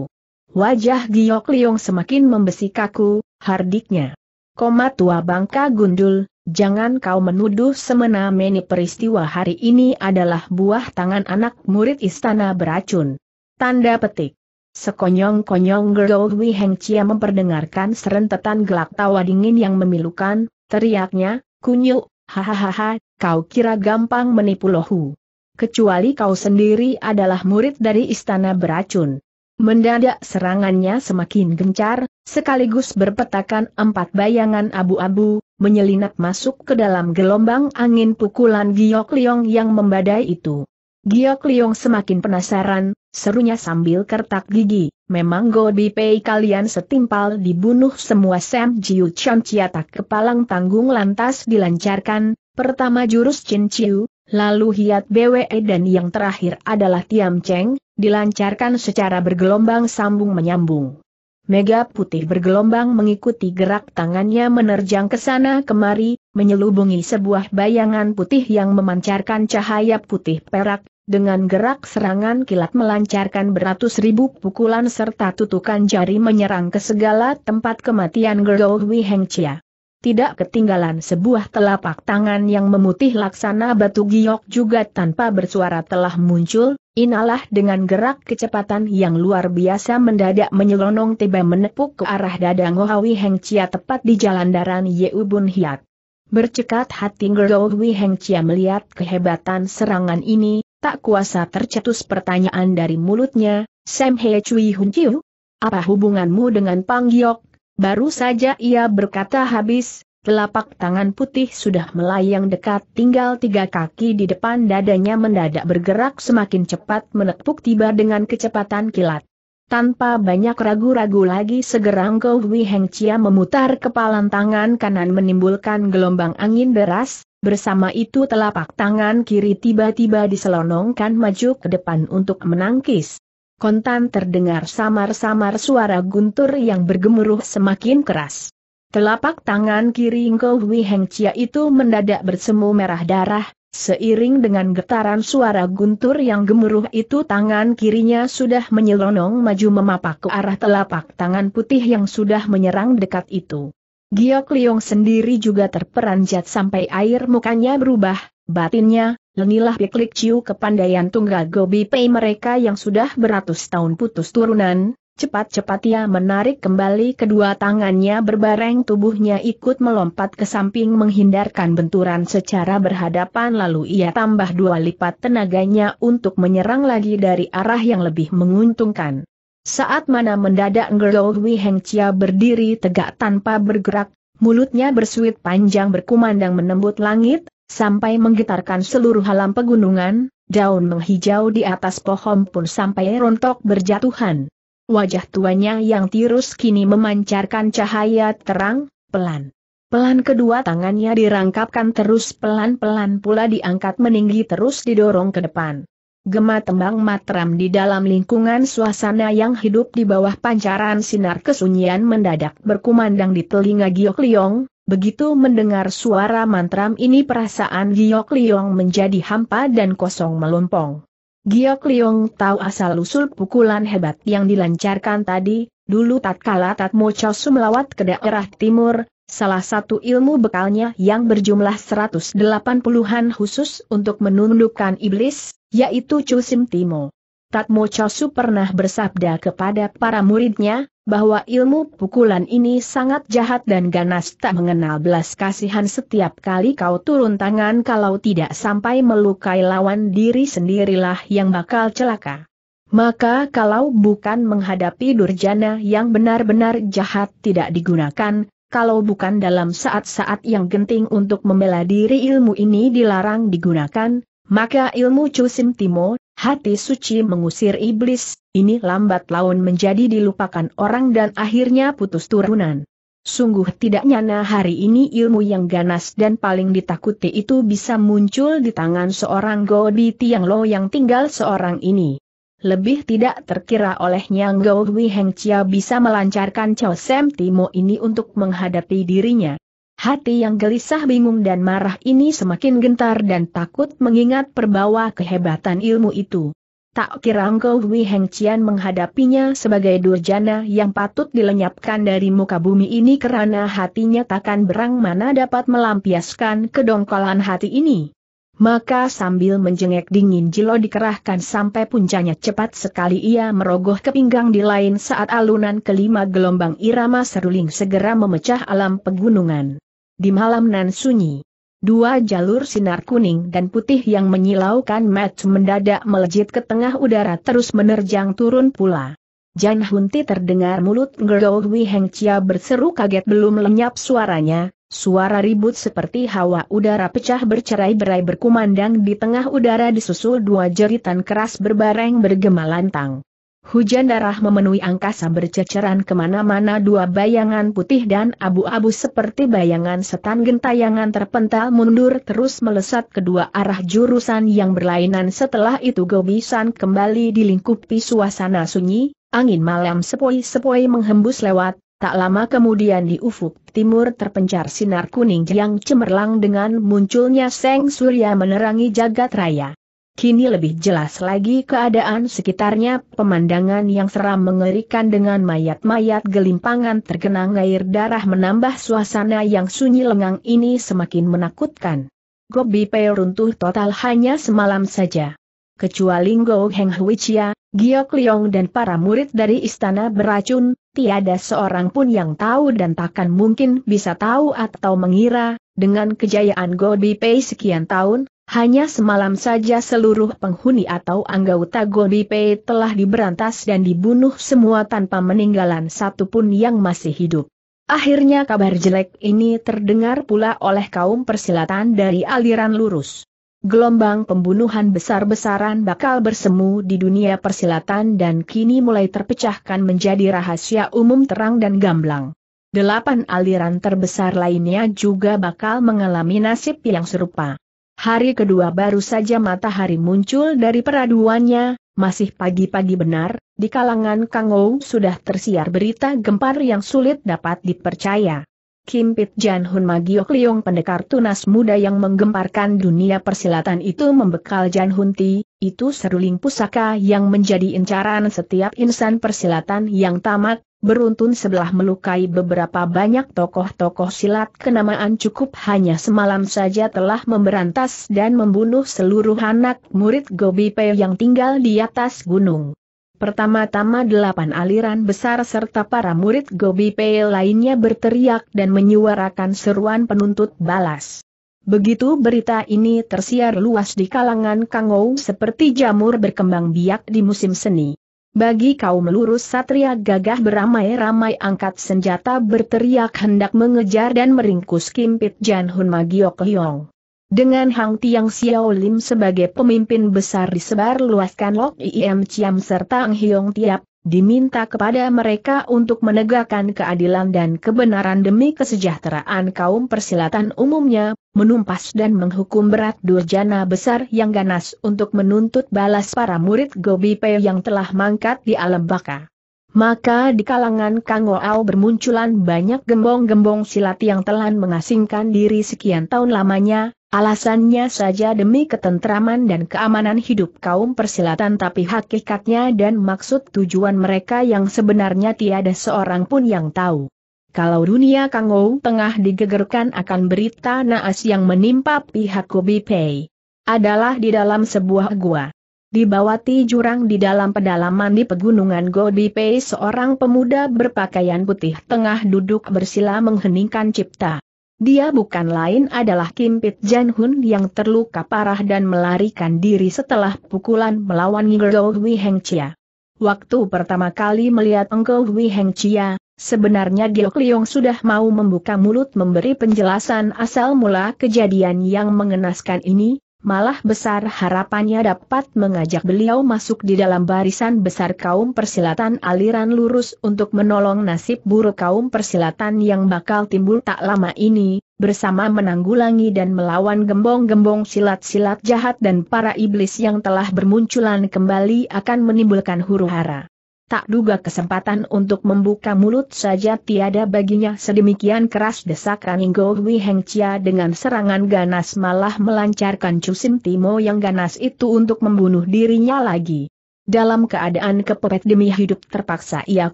Wajah Giok Liong semakin membesi kaku, hardiknya. Koma tua bangka gundul, Jangan kau menuduh semena-meni peristiwa hari ini adalah buah tangan anak murid istana beracun. Tanda petik. Sekonyong-konyong Gergowi Heng Chia memperdengarkan serentetan gelak tawa dingin yang memilukan, teriaknya, kunyuk, hahaha, kau kira gampang menipu lohu. Kecuali kau sendiri adalah murid dari istana beracun. Mendadak serangannya semakin gencar, sekaligus berpetakan empat bayangan abu-abu, menyelinap masuk ke dalam gelombang angin pukulan Giok Liong yang membadai itu. Giok Liong semakin penasaran, serunya sambil kertak gigi, memang Go Pei kalian setimpal dibunuh semua Sam Jiu Chon Ciatak kepalang tanggung lantas dilancarkan, pertama jurus Chin Chiu, lalu Hiat BWE dan yang terakhir adalah Tiam Cheng, dilancarkan secara bergelombang sambung menyambung. Mega putih bergelombang mengikuti gerak tangannya menerjang ke sana kemari, menyelubungi sebuah bayangan putih yang memancarkan cahaya putih perak, dengan gerak serangan kilat melancarkan beratus ribu pukulan serta tutukan jari menyerang ke segala tempat kematian Heng Chia tidak ketinggalan sebuah telapak tangan yang memutih laksana batu giok juga tanpa bersuara telah muncul, inalah dengan gerak kecepatan yang luar biasa mendadak menyelonong tiba menepuk ke arah dada Ngohawi Heng Chia tepat di jalan daran Yeu Bun Hiat. Bercekat hati Ngohawi Heng Chia melihat kehebatan serangan ini, tak kuasa tercetus pertanyaan dari mulutnya, Sam He Chui Hun Chiu, apa hubunganmu dengan Pang Giok Baru saja ia berkata habis, telapak tangan putih sudah melayang dekat tinggal tiga kaki di depan dadanya mendadak bergerak semakin cepat menepuk tiba dengan kecepatan kilat. Tanpa banyak ragu-ragu lagi segera Ngkou Hui Heng Chia memutar kepalan tangan kanan menimbulkan gelombang angin deras, Bersama itu telapak tangan kiri tiba-tiba diselonongkan maju ke depan untuk menangkis kontan terdengar samar-samar suara guntur yang bergemuruh semakin keras. Telapak tangan kiri Ngko Hui Heng Chia itu mendadak bersemu merah darah, seiring dengan getaran suara guntur yang gemuruh itu tangan kirinya sudah menyelonong maju memapak ke arah telapak tangan putih yang sudah menyerang dekat itu. Giok Liong sendiri juga terperanjat sampai air mukanya berubah, batinnya, Lenilah piklik ciu kepandaian tunggal Gobi Pei mereka yang sudah beratus tahun putus turunan, cepat-cepat ia menarik kembali kedua tangannya berbareng tubuhnya ikut melompat ke samping menghindarkan benturan secara berhadapan lalu ia tambah dua lipat tenaganya untuk menyerang lagi dari arah yang lebih menguntungkan. Saat mana mendadak Ngerlowi Heng Chia berdiri tegak tanpa bergerak, mulutnya bersuit panjang berkumandang menembut langit, sampai menggetarkan seluruh halam pegunungan, daun menghijau di atas pohon pun sampai rontok berjatuhan. Wajah tuanya yang tirus kini memancarkan cahaya terang, pelan. Pelan kedua tangannya dirangkapkan terus pelan-pelan pula diangkat meninggi terus didorong ke depan. Gema tembang matram di dalam lingkungan suasana yang hidup di bawah pancaran sinar kesunyian mendadak berkumandang di telinga Giok Liong, Begitu mendengar suara mantram ini perasaan Giok Liong menjadi hampa dan kosong melompong. Giok Liong tahu asal-usul pukulan hebat yang dilancarkan tadi, dulu tatkala Mo Chosu melawat ke daerah timur, salah satu ilmu bekalnya yang berjumlah 180-an khusus untuk menundukkan iblis, yaitu Cusim Timo. Tatmo Chosu pernah bersabda kepada para muridnya, bahwa ilmu pukulan ini sangat jahat dan ganas tak mengenal belas kasihan setiap kali kau turun tangan kalau tidak sampai melukai lawan diri sendirilah yang bakal celaka. Maka kalau bukan menghadapi durjana yang benar-benar jahat tidak digunakan, kalau bukan dalam saat-saat yang genting untuk membela diri ilmu ini dilarang digunakan, maka ilmu Cusim Timo, hati suci mengusir iblis, ini lambat laun menjadi dilupakan orang dan akhirnya putus turunan. Sungguh tidak nyana hari ini ilmu yang ganas dan paling ditakuti itu bisa muncul di tangan seorang Godi Tiang Lo yang tinggal seorang ini. Lebih tidak terkira olehnya Ngo Hui Heng Chia bisa melancarkan Chao Sam Timo ini untuk menghadapi dirinya. Hati yang gelisah bingung dan marah ini semakin gentar dan takut mengingat perbawa kehebatan ilmu itu. Tak kira Engkau Dwi Heng Qian menghadapinya sebagai durjana yang patut dilenyapkan dari muka bumi ini karena hatinya takkan berang mana dapat melampiaskan kedongkolan hati ini. Maka sambil menjengek dingin Jilo dikerahkan sampai puncanya cepat sekali ia merogoh ke pinggang di lain saat alunan kelima gelombang irama seruling segera memecah alam pegunungan di malam nan sunyi. Dua jalur sinar kuning dan putih yang menyilaukan match mendadak melejit ke tengah udara terus menerjang turun pula. Jan Hunti terdengar mulut Ngerdow Wi Heng Chia berseru kaget belum lenyap suaranya, Suara ribut seperti hawa udara pecah bercerai-berai berkumandang di tengah udara disusul dua jeritan keras berbareng bergema lantang. Hujan darah memenuhi angkasa berceceran kemana-mana dua bayangan putih dan abu-abu seperti bayangan setan gentayangan terpental mundur terus melesat kedua arah jurusan yang berlainan setelah itu gobisan kembali dilingkupi suasana sunyi, angin malam sepoi-sepoi menghembus lewat, tak lama kemudian di ufuk timur terpencar sinar kuning yang cemerlang dengan munculnya seng surya menerangi jagat raya. Kini lebih jelas lagi keadaan sekitarnya, pemandangan yang seram mengerikan dengan mayat-mayat gelimpangan tergenang air darah menambah suasana yang sunyi lengang ini semakin menakutkan. Gobi Pei runtuh total hanya semalam saja. Kecuali Ngo Heng Huichia, Giok Liong dan para murid dari istana beracun, tiada seorang pun yang tahu dan takkan mungkin bisa tahu atau mengira, dengan kejayaan Gobi Pei sekian tahun, hanya semalam saja seluruh penghuni atau anggota Godipe telah diberantas dan dibunuh semua tanpa meninggalan satupun yang masih hidup. Akhirnya kabar jelek ini terdengar pula oleh kaum persilatan dari aliran lurus. Gelombang pembunuhan besar-besaran bakal bersemu di dunia persilatan dan kini mulai terpecahkan menjadi rahasia umum terang dan gamblang. Delapan aliran terbesar lainnya juga bakal mengalami nasib yang serupa. Hari kedua baru saja matahari muncul dari peraduannya, masih pagi-pagi benar, di kalangan Kangou sudah tersiar berita gempar yang sulit dapat dipercaya. Kim Pit Jan Hun Magiok Liong pendekar tunas muda yang menggemparkan dunia persilatan itu membekal Jan Hun Ti, itu seruling pusaka yang menjadi incaran setiap insan persilatan yang tamat, beruntun sebelah melukai beberapa banyak tokoh-tokoh silat kenamaan cukup hanya semalam saja telah memberantas dan membunuh seluruh anak murid Gobi Pei yang tinggal di atas gunung. Pertama-tama delapan aliran besar serta para murid Gobi Pei lainnya berteriak dan menyuarakan seruan penuntut balas. Begitu berita ini tersiar luas di kalangan Kangou seperti jamur berkembang biak di musim seni. Bagi kaum lurus satria gagah beramai-ramai angkat senjata berteriak hendak mengejar dan meringkus Kimpit Jan Hun Magiok Kehyong. Dengan Hang Tiang Xiao Lim sebagai pemimpin besar disebar luaskan Lok Iem Chiam serta Ang Hiong Tiap, diminta kepada mereka untuk menegakkan keadilan dan kebenaran demi kesejahteraan kaum persilatan umumnya, menumpas dan menghukum berat durjana besar yang ganas untuk menuntut balas para murid Gobi Pei yang telah mangkat di alam baka. Maka di kalangan Kang Ao bermunculan banyak gembong-gembong silat yang telah mengasingkan diri sekian tahun lamanya, Alasannya saja demi ketentraman dan keamanan hidup kaum persilatan tapi hakikatnya dan maksud tujuan mereka yang sebenarnya tiada seorang pun yang tahu. Kalau dunia Kangou tengah digegerkan akan berita naas yang menimpa pihak Kobe Pei. Adalah di dalam sebuah gua. Di bawah jurang di dalam pedalaman di pegunungan Gobi Pei seorang pemuda berpakaian putih tengah duduk bersila mengheningkan cipta. Dia bukan lain adalah Kim Pit Jan Hun yang terluka parah dan melarikan diri setelah pukulan melawan Nggo Hui Heng Chia. Waktu pertama kali melihat Nggo Hui Heng Chia, sebenarnya Giok Liong sudah mau membuka mulut memberi penjelasan asal mula kejadian yang mengenaskan ini, Malah besar harapannya dapat mengajak beliau masuk di dalam barisan besar kaum persilatan aliran lurus untuk menolong nasib buruk kaum persilatan yang bakal timbul tak lama ini, bersama menanggulangi dan melawan gembong-gembong silat-silat jahat dan para iblis yang telah bermunculan kembali akan menimbulkan huru hara tak duga kesempatan untuk membuka mulut saja tiada baginya sedemikian keras desakan Inggo Hui Heng Chia dengan serangan ganas malah melancarkan Cusim Timo yang ganas itu untuk membunuh dirinya lagi. Dalam keadaan kepepet demi hidup terpaksa ia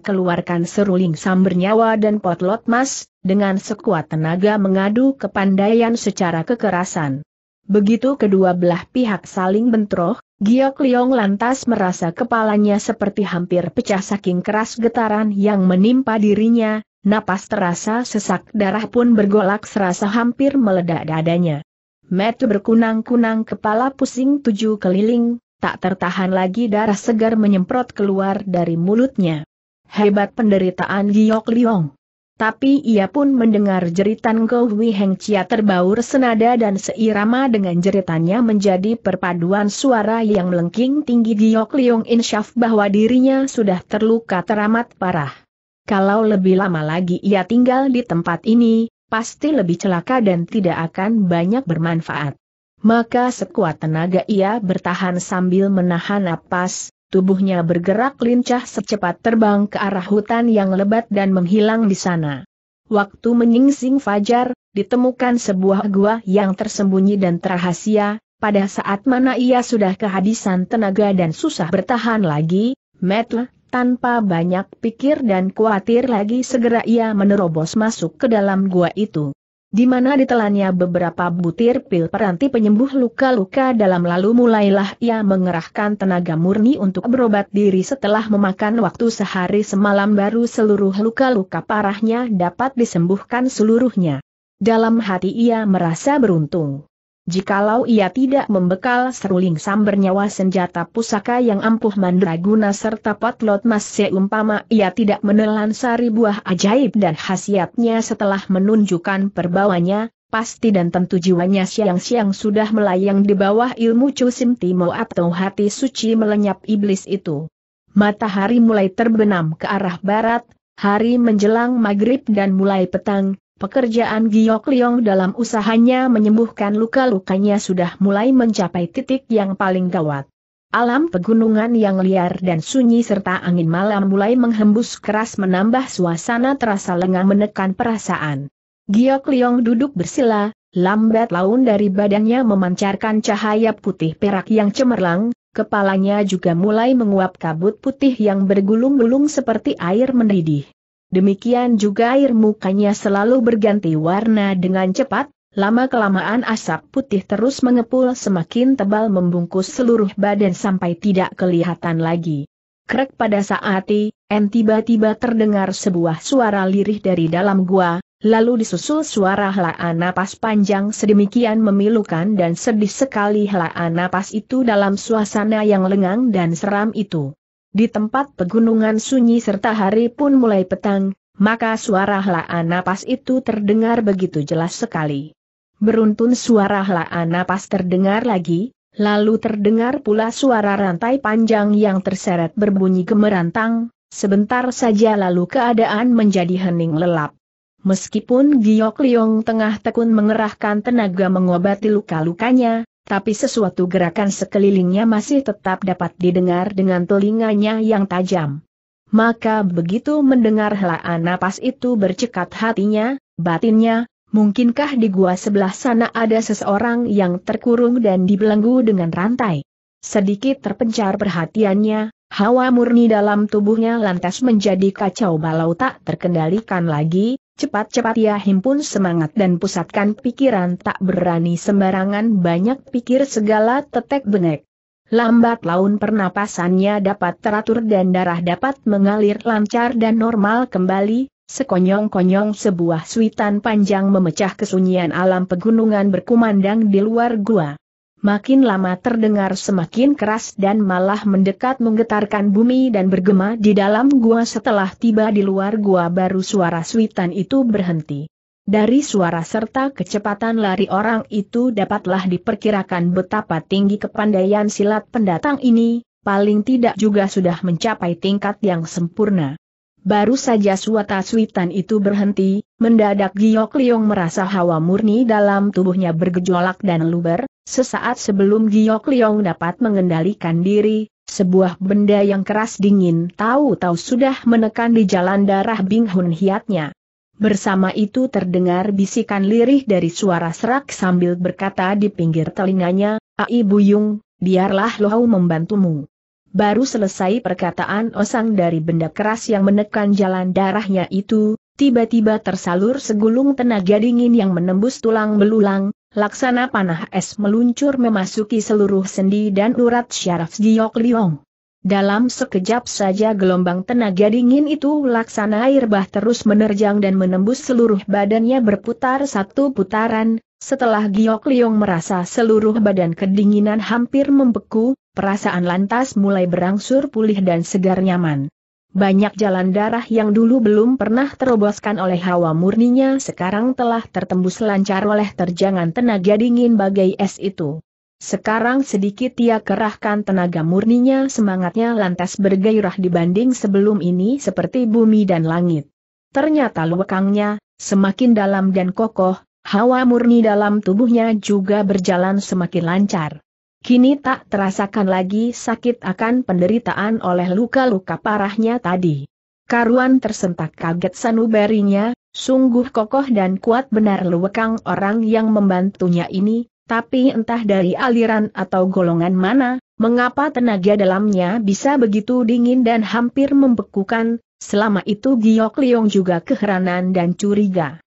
keluarkan seruling nyawa dan potlot mas, dengan sekuat tenaga mengadu kepandaian secara kekerasan. Begitu kedua belah pihak saling bentroh, Giok Liong lantas merasa kepalanya seperti hampir pecah saking keras getaran yang menimpa dirinya, napas terasa sesak darah pun bergolak serasa hampir meledak dadanya. Matt berkunang-kunang kepala pusing tujuh keliling, tak tertahan lagi darah segar menyemprot keluar dari mulutnya. Hebat penderitaan Giok Liong tapi ia pun mendengar jeritan Go Hui Heng Chia terbaur senada dan seirama dengan jeritannya menjadi perpaduan suara yang melengking tinggi Giok Liong Insyaf bahwa dirinya sudah terluka teramat parah. Kalau lebih lama lagi ia tinggal di tempat ini, pasti lebih celaka dan tidak akan banyak bermanfaat. Maka sekuat tenaga ia bertahan sambil menahan napas, tubuhnya bergerak lincah secepat terbang ke arah hutan yang lebat dan menghilang di sana. Waktu menyingsing fajar, ditemukan sebuah gua yang tersembunyi dan terahasia, pada saat mana ia sudah kehabisan tenaga dan susah bertahan lagi, Metle, tanpa banyak pikir dan khawatir lagi segera ia menerobos masuk ke dalam gua itu di mana ditelannya beberapa butir pil peranti penyembuh luka-luka dalam lalu mulailah ia mengerahkan tenaga murni untuk berobat diri setelah memakan waktu sehari semalam baru seluruh luka-luka parahnya dapat disembuhkan seluruhnya. Dalam hati ia merasa beruntung jikalau ia tidak membekal seruling samber nyawa senjata pusaka yang ampuh mandraguna serta potlot mas seumpama ia tidak menelan sari buah ajaib dan khasiatnya setelah menunjukkan perbawanya, pasti dan tentu jiwanya siang-siang sudah melayang di bawah ilmu cusim timo atau hati suci melenyap iblis itu. Matahari mulai terbenam ke arah barat, hari menjelang maghrib dan mulai petang, Pekerjaan Giok Liong dalam usahanya menyembuhkan luka-lukanya sudah mulai mencapai titik yang paling gawat. Alam pegunungan yang liar dan sunyi serta angin malam mulai menghembus keras menambah suasana terasa lengah menekan perasaan. Giok Liong duduk bersila, lambat laun dari badannya memancarkan cahaya putih perak yang cemerlang, kepalanya juga mulai menguap kabut putih yang bergulung-gulung seperti air mendidih. Demikian juga air mukanya selalu berganti warna dengan cepat, lama-kelamaan asap putih terus mengepul semakin tebal membungkus seluruh badan sampai tidak kelihatan lagi. Krek pada saat N tiba-tiba terdengar sebuah suara lirih dari dalam gua, lalu disusul suara helaan napas panjang sedemikian memilukan dan sedih sekali helaan napas itu dalam suasana yang lengang dan seram itu. Di tempat pegunungan sunyi serta hari pun mulai petang, maka suara helaan napas itu terdengar begitu jelas sekali. Beruntun suara helaan napas terdengar lagi, lalu terdengar pula suara rantai panjang yang terseret berbunyi gemerantang, sebentar saja lalu keadaan menjadi hening lelap. Meskipun Giok Liong tengah tekun mengerahkan tenaga mengobati luka-lukanya, tapi sesuatu gerakan sekelilingnya masih tetap dapat didengar dengan telinganya yang tajam. Maka begitu mendengar helaan napas itu bercekat hatinya, batinnya, mungkinkah di gua sebelah sana ada seseorang yang terkurung dan dibelenggu dengan rantai? Sedikit terpencar perhatiannya, hawa murni dalam tubuhnya lantas menjadi kacau balau tak terkendalikan lagi, Cepat-cepat ia ya, himpun semangat dan pusatkan pikiran tak berani sembarangan banyak pikir segala tetek benek. Lambat laun pernapasannya dapat teratur dan darah dapat mengalir lancar dan normal kembali, sekonyong-konyong sebuah suitan panjang memecah kesunyian alam pegunungan berkumandang di luar gua makin lama terdengar semakin keras dan malah mendekat menggetarkan bumi dan bergema di dalam gua setelah tiba di luar gua baru suara suitan itu berhenti. Dari suara serta kecepatan lari orang itu dapatlah diperkirakan betapa tinggi kepandaian silat pendatang ini, paling tidak juga sudah mencapai tingkat yang sempurna. Baru saja suata-suitan itu berhenti, mendadak Giok Liong merasa hawa murni dalam tubuhnya bergejolak dan luber, sesaat sebelum Giok Liong dapat mengendalikan diri, sebuah benda yang keras dingin tahu-tahu sudah menekan di jalan darah Bing Hun Hiatnya. Bersama itu terdengar bisikan lirih dari suara serak sambil berkata di pinggir telinganya, Ai Buyung, biarlah Lohau membantumu. Baru selesai perkataan Osang dari benda keras yang menekan jalan darahnya itu, tiba-tiba tersalur segulung tenaga dingin yang menembus tulang belulang, laksana panah es meluncur memasuki seluruh sendi dan urat syaraf Giok Liong. Dalam sekejap saja gelombang tenaga dingin itu laksana air bah terus menerjang dan menembus seluruh badannya berputar satu putaran, setelah Giok Liong merasa seluruh badan kedinginan hampir membeku, perasaan lantas mulai berangsur pulih dan segar nyaman. Banyak jalan darah yang dulu belum pernah teroboskan oleh hawa murninya sekarang telah tertembus lancar oleh terjangan tenaga dingin bagai es itu. Sekarang sedikit ia kerahkan tenaga murninya semangatnya lantas bergairah dibanding sebelum ini seperti bumi dan langit. Ternyata luekangnya, semakin dalam dan kokoh, Hawa murni dalam tubuhnya juga berjalan semakin lancar. Kini tak terasakan lagi sakit akan penderitaan oleh luka-luka parahnya tadi. Karuan tersentak kaget sanubarinya, sungguh kokoh dan kuat benar luwekang orang yang membantunya ini, tapi entah dari aliran atau golongan mana, mengapa tenaga dalamnya bisa begitu dingin dan hampir membekukan, selama itu Giok Leong juga keheranan dan curiga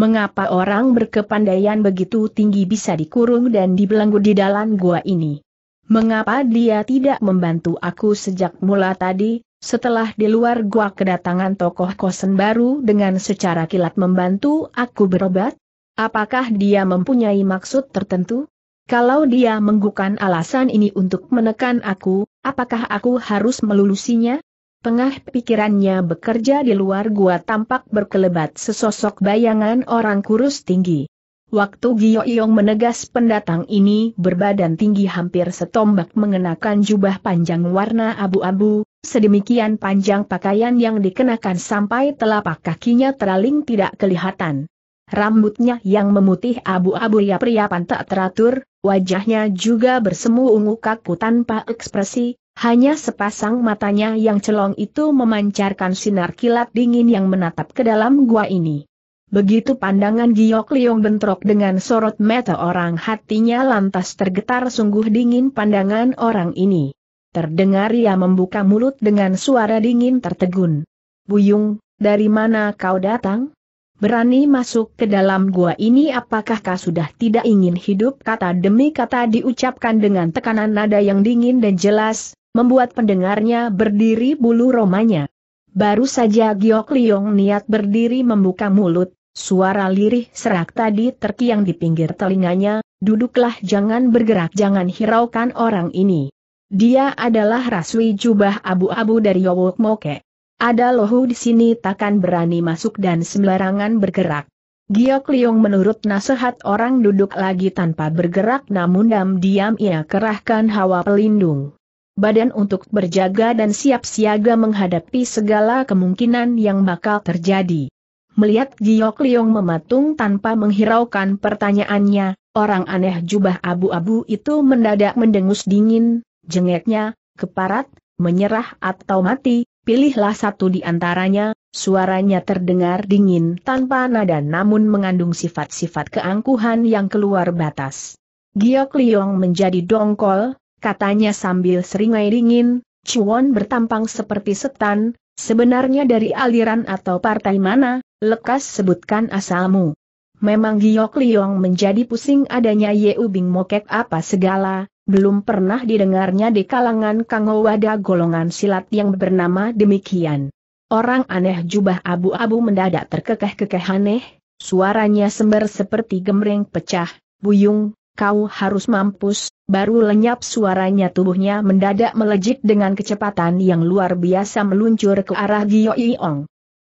mengapa orang berkepandaian begitu tinggi bisa dikurung dan dibelenggu di dalam gua ini? Mengapa dia tidak membantu aku sejak mula tadi, setelah di luar gua kedatangan tokoh kosen baru dengan secara kilat membantu aku berobat? Apakah dia mempunyai maksud tertentu? Kalau dia menggukan alasan ini untuk menekan aku, apakah aku harus melulusinya? Tengah pikirannya bekerja di luar gua tampak berkelebat sesosok bayangan orang kurus tinggi. Waktu Gio Yong menegas pendatang ini berbadan tinggi hampir setombak mengenakan jubah panjang warna abu-abu, sedemikian panjang pakaian yang dikenakan sampai telapak kakinya teraling tidak kelihatan. Rambutnya yang memutih abu-abu ya pria tak teratur, wajahnya juga bersemu ungu kaku tanpa ekspresi, hanya sepasang matanya yang celong itu memancarkan sinar kilat dingin yang menatap ke dalam gua ini. Begitu pandangan Giok Liong bentrok dengan sorot mata orang hatinya lantas tergetar sungguh dingin pandangan orang ini. Terdengar ia membuka mulut dengan suara dingin tertegun. Buyung, dari mana kau datang? Berani masuk ke dalam gua ini apakah kau sudah tidak ingin hidup? Kata demi kata diucapkan dengan tekanan nada yang dingin dan jelas, membuat pendengarnya berdiri bulu romanya. Baru saja Giok Liong niat berdiri membuka mulut, suara lirih serak tadi terkiang di pinggir telinganya, duduklah jangan bergerak jangan hiraukan orang ini. Dia adalah Raswi Jubah Abu-Abu dari Yowok Moke. Ada lohu di sini takkan berani masuk dan sembarangan bergerak. Giok Liong menurut nasihat orang duduk lagi tanpa bergerak namun diam diam ia kerahkan hawa pelindung badan untuk berjaga dan siap siaga menghadapi segala kemungkinan yang bakal terjadi. Melihat Giok Liong mematung tanpa menghiraukan pertanyaannya, orang aneh jubah abu-abu itu mendadak mendengus dingin, jengeknya, keparat, menyerah atau mati, pilihlah satu di antaranya, suaranya terdengar dingin tanpa nada namun mengandung sifat-sifat keangkuhan yang keluar batas. Giok Liong menjadi dongkol, katanya sambil seringai dingin, Cuan bertampang seperti setan, sebenarnya dari aliran atau partai mana, lekas sebutkan asalmu. Memang Giok Liong menjadi pusing adanya Ye Ubing Mokek apa segala, belum pernah didengarnya di kalangan Kang golongan silat yang bernama demikian. Orang aneh jubah abu-abu mendadak terkekeh-kekeh aneh, suaranya sembar seperti gemreng pecah, buyung, kau harus mampus, baru lenyap suaranya tubuhnya mendadak melejit dengan kecepatan yang luar biasa meluncur ke arah Giyok Iong.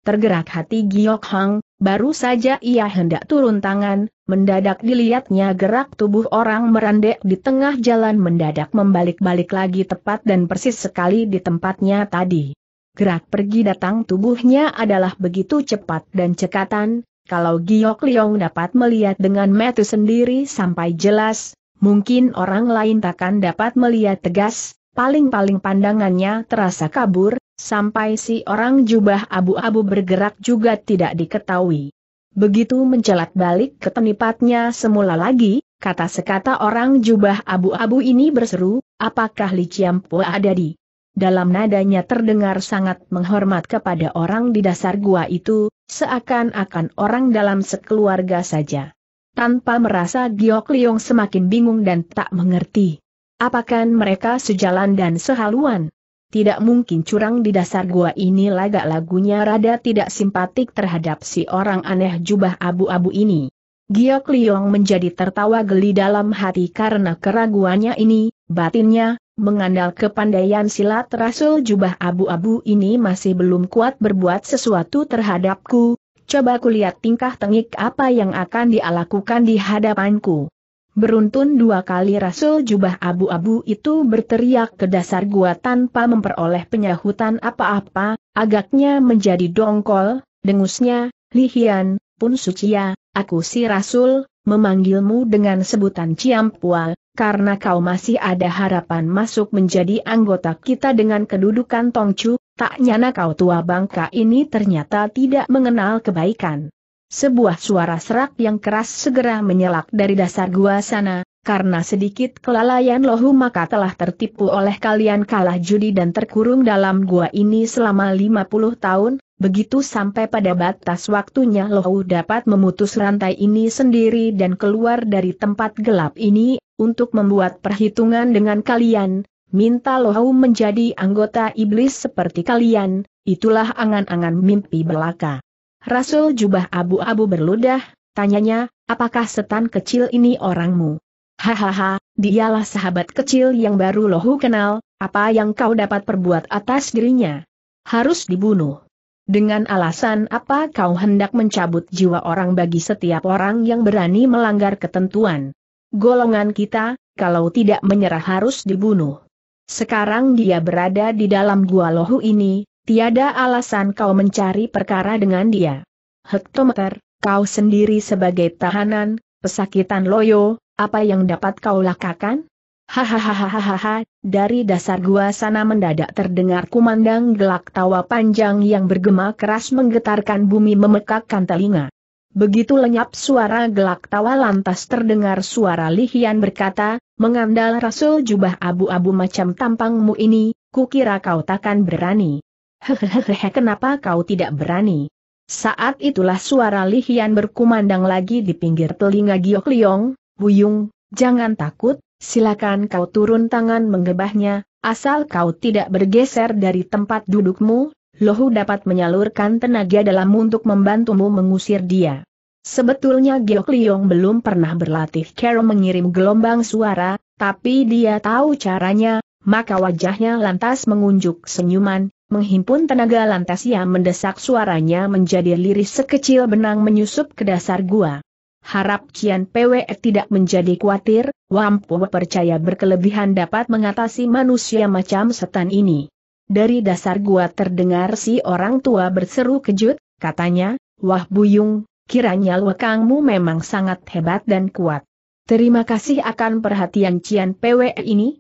Tergerak hati Giyok Hang, baru saja ia hendak turun tangan, mendadak dilihatnya gerak tubuh orang merandek di tengah jalan mendadak membalik-balik lagi tepat dan persis sekali di tempatnya tadi. Gerak pergi datang tubuhnya adalah begitu cepat dan cekatan, kalau Giok Leong dapat melihat dengan metu sendiri sampai jelas, mungkin orang lain takkan dapat melihat tegas, paling-paling pandangannya terasa kabur, sampai si orang jubah abu-abu bergerak juga tidak diketahui. Begitu mencelat balik ke tempatnya semula lagi, kata sekata orang jubah abu-abu ini berseru, apakah Li Chiampo ada di? Dalam nadanya terdengar sangat menghormat kepada orang di dasar gua itu, Seakan-akan orang dalam sekeluarga saja. Tanpa merasa Giok Liong semakin bingung dan tak mengerti. Apakah mereka sejalan dan sehaluan? Tidak mungkin curang di dasar gua ini lagak lagunya rada tidak simpatik terhadap si orang aneh jubah abu-abu ini. Giok Liong menjadi tertawa geli dalam hati karena keraguannya ini, batinnya, Mengandal kepandaian silat Rasul Jubah Abu-Abu ini masih belum kuat berbuat sesuatu terhadapku, coba kulihat tingkah tengik apa yang akan dia lakukan di hadapanku. Beruntun dua kali Rasul Jubah Abu-Abu itu berteriak ke dasar gua tanpa memperoleh penyahutan apa-apa, agaknya menjadi dongkol, dengusnya, lihian, pun sucia, aku si Rasul, memanggilmu dengan sebutan Ciampual, karena kau masih ada harapan masuk menjadi anggota kita dengan kedudukan Tongcu, tak nyana kau tua bangka ini ternyata tidak mengenal kebaikan. Sebuah suara serak yang keras segera menyelak dari dasar gua sana, karena sedikit kelalaian lohu maka telah tertipu oleh kalian kalah judi dan terkurung dalam gua ini selama 50 tahun, Begitu sampai pada batas waktunya Lohu dapat memutus rantai ini sendiri dan keluar dari tempat gelap ini, untuk membuat perhitungan dengan kalian, minta Lohu menjadi anggota iblis seperti kalian, itulah angan-angan mimpi belaka. Rasul jubah abu-abu berludah, tanyanya, apakah setan kecil ini orangmu? Hahaha, dialah sahabat kecil yang baru Lohu kenal, apa yang kau dapat perbuat atas dirinya? Harus dibunuh. Dengan alasan apa kau hendak mencabut jiwa orang bagi setiap orang yang berani melanggar ketentuan? Golongan kita, kalau tidak menyerah harus dibunuh. Sekarang dia berada di dalam gua lohu ini, tiada alasan kau mencari perkara dengan dia. Hektometer, kau sendiri sebagai tahanan, pesakitan loyo, apa yang dapat kau lakukan? Hahaha, dari dasar gua sana mendadak terdengar kumandang gelak tawa panjang yang bergema keras menggetarkan bumi memekakkan telinga. Begitu lenyap suara gelak tawa lantas terdengar suara Lihian berkata, mengandal rasul jubah abu-abu macam tampangmu ini, kukira kau takkan berani. Hehehe kenapa kau tidak berani? Saat itulah suara Lihian berkumandang lagi di pinggir telinga Giok Liong, Buyung, jangan takut, silakan kau turun tangan menggebahnya, asal kau tidak bergeser dari tempat dudukmu, Lohu dapat menyalurkan tenaga dalam untuk membantumu mengusir dia. Sebetulnya Geok Liong belum pernah berlatih Carol mengirim gelombang suara, tapi dia tahu caranya, maka wajahnya lantas mengunjuk senyuman, menghimpun tenaga lantas ia mendesak suaranya menjadi liris sekecil benang menyusup ke dasar gua. Harap Cian PWE tidak menjadi khawatir, Wampu percaya berkelebihan dapat mengatasi manusia macam setan ini. Dari dasar gua terdengar si orang tua berseru kejut, katanya, Wah Buyung, kiranya lekangmu memang sangat hebat dan kuat. Terima kasih akan perhatian Cian PWE ini.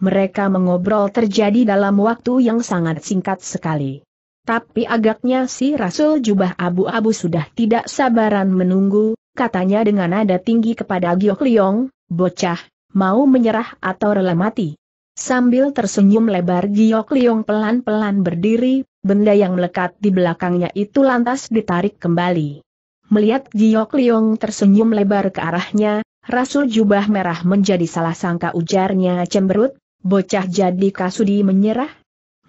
Mereka mengobrol terjadi dalam waktu yang sangat singkat sekali. Tapi agaknya si Rasul Jubah Abu-Abu sudah tidak sabaran menunggu, katanya dengan nada tinggi kepada Giok Liong, bocah, mau menyerah atau rela mati. Sambil tersenyum lebar Giok Liong pelan-pelan berdiri, benda yang melekat di belakangnya itu lantas ditarik kembali. Melihat Giok Liong tersenyum lebar ke arahnya, Rasul Jubah Merah menjadi salah sangka ujarnya cemberut, bocah jadi kasudi menyerah?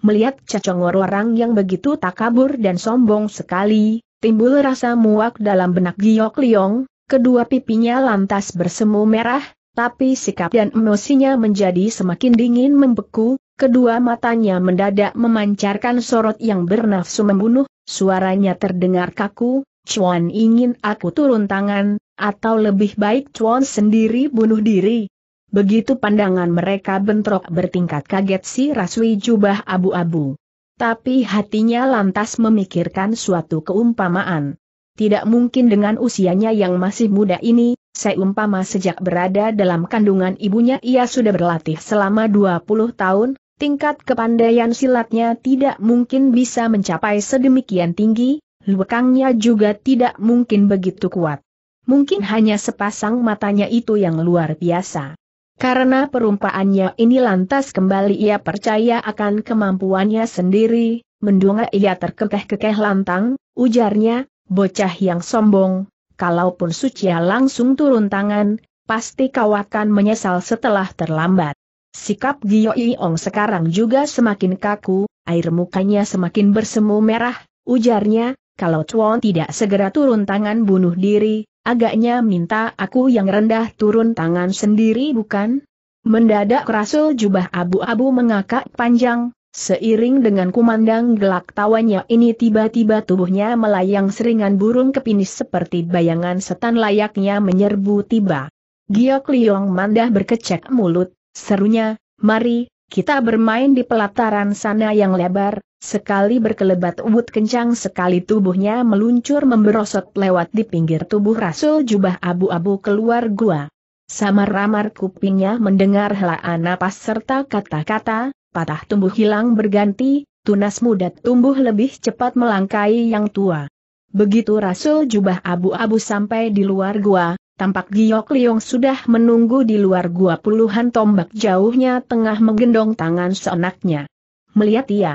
Melihat cacongor orang yang begitu takabur dan sombong sekali, timbul rasa muak dalam benak Giok Liong, kedua pipinya lantas bersemu merah, tapi sikap dan emosinya menjadi semakin dingin membeku, kedua matanya mendadak memancarkan sorot yang bernafsu membunuh, suaranya terdengar kaku, Chuan ingin aku turun tangan, atau lebih baik Chuan sendiri bunuh diri. Begitu pandangan mereka bentrok bertingkat kaget si Raswi jubah abu-abu. Tapi hatinya lantas memikirkan suatu keumpamaan. Tidak mungkin dengan usianya yang masih muda ini, seumpama sejak berada dalam kandungan ibunya ia sudah berlatih selama 20 tahun, tingkat kepandaian silatnya tidak mungkin bisa mencapai sedemikian tinggi, lukangnya juga tidak mungkin begitu kuat. Mungkin hanya sepasang matanya itu yang luar biasa. Karena perumpaannya ini lantas kembali ia percaya akan kemampuannya sendiri, mendunga ia terkekeh-kekeh lantang, ujarnya, bocah yang sombong, kalaupun suci langsung turun tangan, pasti kau akan menyesal setelah terlambat. Sikap Gio Iong sekarang juga semakin kaku, air mukanya semakin bersemu merah, ujarnya, kalau Chuan tidak segera turun tangan bunuh diri, Agaknya minta aku yang rendah turun tangan sendiri bukan? Mendadak rasul jubah abu-abu mengakak panjang, seiring dengan kumandang gelak tawanya ini tiba-tiba tubuhnya melayang seringan burung kepinis seperti bayangan setan layaknya menyerbu tiba. Giok Liong Mandah berkecek mulut, serunya, mari, kita bermain di pelataran sana yang lebar, Sekali berkelebat ubud kencang sekali tubuhnya meluncur memberosot lewat di pinggir tubuh Rasul jubah abu-abu keluar gua. Samar-ramar kupingnya mendengar helaan napas serta kata-kata, patah tumbuh hilang berganti, tunas muda tumbuh lebih cepat melangkai yang tua. Begitu Rasul jubah abu-abu sampai di luar gua, tampak Giok Liong sudah menunggu di luar gua puluhan tombak jauhnya tengah menggendong tangan seenaknya. Melihat ia,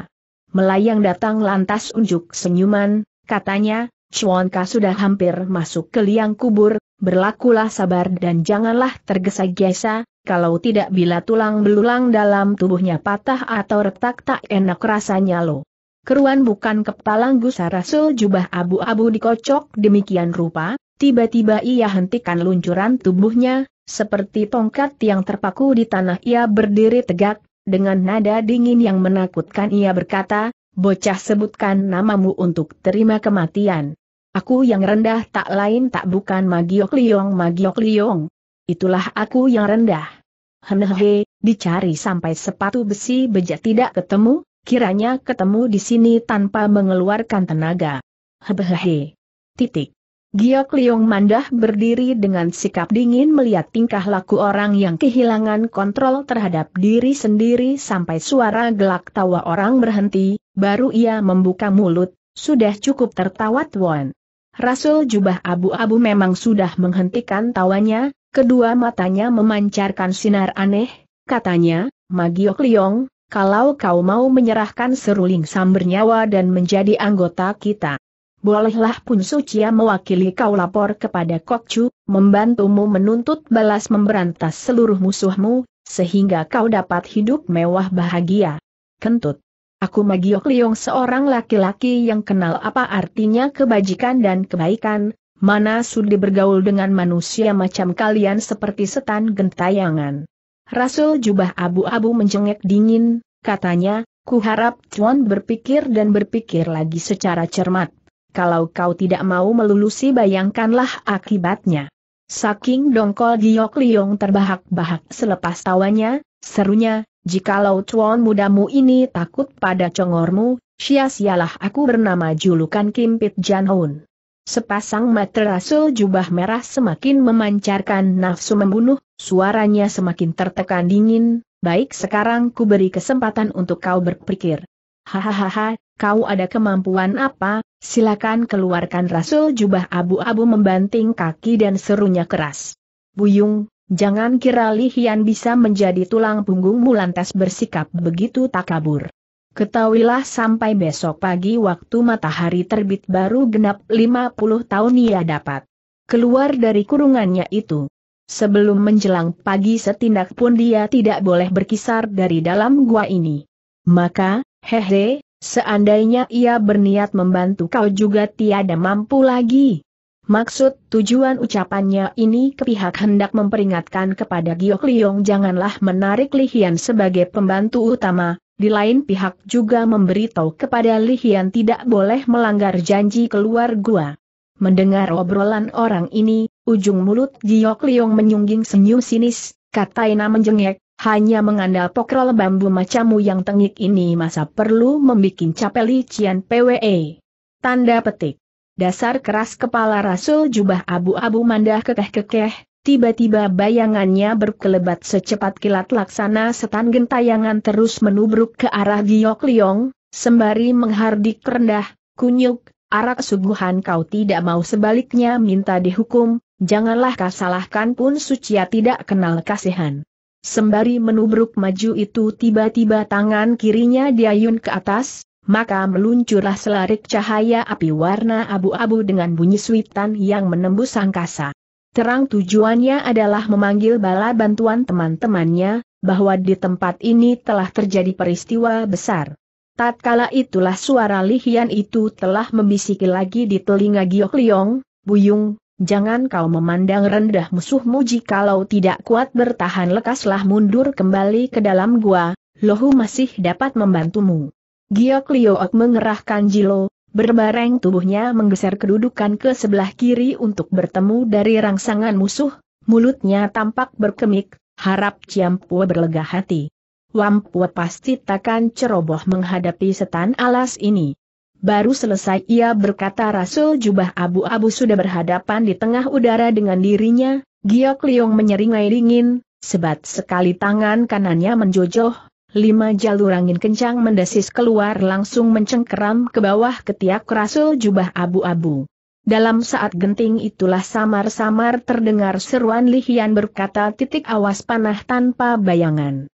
Melayang datang lantas unjuk senyuman, katanya, Chuanka sudah hampir masuk ke liang kubur, berlakulah sabar dan janganlah tergesa-gesa, kalau tidak bila tulang belulang dalam tubuhnya patah atau retak tak enak rasanya lo. Keruan bukan kepala gusar Rasul jubah abu-abu dikocok demikian rupa, tiba-tiba ia hentikan luncuran tubuhnya, seperti tongkat yang terpaku di tanah ia berdiri tegak, dengan nada dingin yang menakutkan ia berkata, bocah sebutkan namamu untuk terima kematian. Aku yang rendah tak lain tak bukan Magiok Liong Magiok Liong. Itulah aku yang rendah. Henehe, dicari sampai sepatu besi bejat tidak ketemu, kiranya ketemu di sini tanpa mengeluarkan tenaga. Hebehe. Titik. Giok Liong Mandah berdiri dengan sikap dingin melihat tingkah laku orang yang kehilangan kontrol terhadap diri sendiri sampai suara gelak tawa orang berhenti, baru ia membuka mulut, sudah cukup tertawa Tuan. Rasul jubah abu-abu memang sudah menghentikan tawanya, kedua matanya memancarkan sinar aneh, katanya, Giok Liong, kalau kau mau menyerahkan seruling sambernyawa dan menjadi anggota kita bolehlah Pun suci Sucia mewakili kau lapor kepada Kokcu, membantumu menuntut balas memberantas seluruh musuhmu, sehingga kau dapat hidup mewah bahagia. Kentut. Aku Magiok Liong seorang laki-laki yang kenal apa artinya kebajikan dan kebaikan, mana sudi bergaul dengan manusia macam kalian seperti setan gentayangan. Rasul jubah abu-abu menjengek dingin, katanya, ku harap Cuan berpikir dan berpikir lagi secara cermat kalau kau tidak mau melulusi bayangkanlah akibatnya. Saking dongkol Giok Liong terbahak-bahak selepas tawanya, serunya, jikalau cuan mudamu ini takut pada congormu, sia-sialah aku bernama julukan Kim Pit Jan Sepasang mata rasul jubah merah semakin memancarkan nafsu membunuh, suaranya semakin tertekan dingin, baik sekarang ku beri kesempatan untuk kau berpikir. Hahaha, kau ada kemampuan apa, silakan keluarkan Rasul Jubah Abu-Abu membanting kaki dan serunya keras. Buyung, jangan kira Lihian bisa menjadi tulang punggungmu lantas bersikap begitu takabur. Ketahuilah sampai besok pagi waktu matahari terbit baru genap 50 tahun ia dapat keluar dari kurungannya itu. Sebelum menjelang pagi setindak pun dia tidak boleh berkisar dari dalam gua ini. Maka, hehe, Seandainya ia berniat membantu kau juga tiada mampu lagi. Maksud tujuan ucapannya ini ke pihak hendak memperingatkan kepada Giok Liong janganlah menarik Lihian sebagai pembantu utama, di lain pihak juga memberitahu kepada Lihian tidak boleh melanggar janji keluar gua. Mendengar obrolan orang ini, ujung mulut Giok Liong menyungging senyum sinis, Ina menjengek, hanya mengandal pokrol bambu macamu yang tengik ini masa perlu membikin capeli cian PWE. Tanda petik. Dasar keras kepala rasul jubah abu-abu mandah kekeh-kekeh, tiba-tiba bayangannya berkelebat secepat kilat laksana setan gentayangan terus menubruk ke arah Giok Liong, sembari menghardik rendah, kunyuk, arak suguhan kau tidak mau sebaliknya minta dihukum, janganlah kasalahkan pun sucia ya tidak kenal kasihan sembari menubruk maju itu tiba-tiba tangan kirinya diayun ke atas, maka meluncurlah selarik cahaya api warna abu-abu dengan bunyi suitan yang menembus angkasa. Terang tujuannya adalah memanggil bala bantuan teman-temannya, bahwa di tempat ini telah terjadi peristiwa besar. Tatkala itulah suara lihian itu telah membisiki lagi di telinga Giok Liong, Buyung, Jangan kau memandang rendah musuhmu jikalau tidak kuat bertahan lekaslah mundur kembali ke dalam gua, lohu masih dapat membantumu. Giok Liook mengerahkan jilo, berbareng tubuhnya menggeser kedudukan ke sebelah kiri untuk bertemu dari rangsangan musuh, mulutnya tampak berkemik, harap Ciampua berlegah hati. Wampua pasti takkan ceroboh menghadapi setan alas ini. Baru selesai ia berkata Rasul Jubah Abu-Abu sudah berhadapan di tengah udara dengan dirinya, Giok Liong menyeringai dingin, sebat sekali tangan kanannya menjojoh, lima jalur angin kencang mendesis keluar langsung mencengkeram ke bawah ketiak Rasul Jubah Abu-Abu. Dalam saat genting itulah samar-samar terdengar seruan Lihian berkata titik awas panah tanpa bayangan.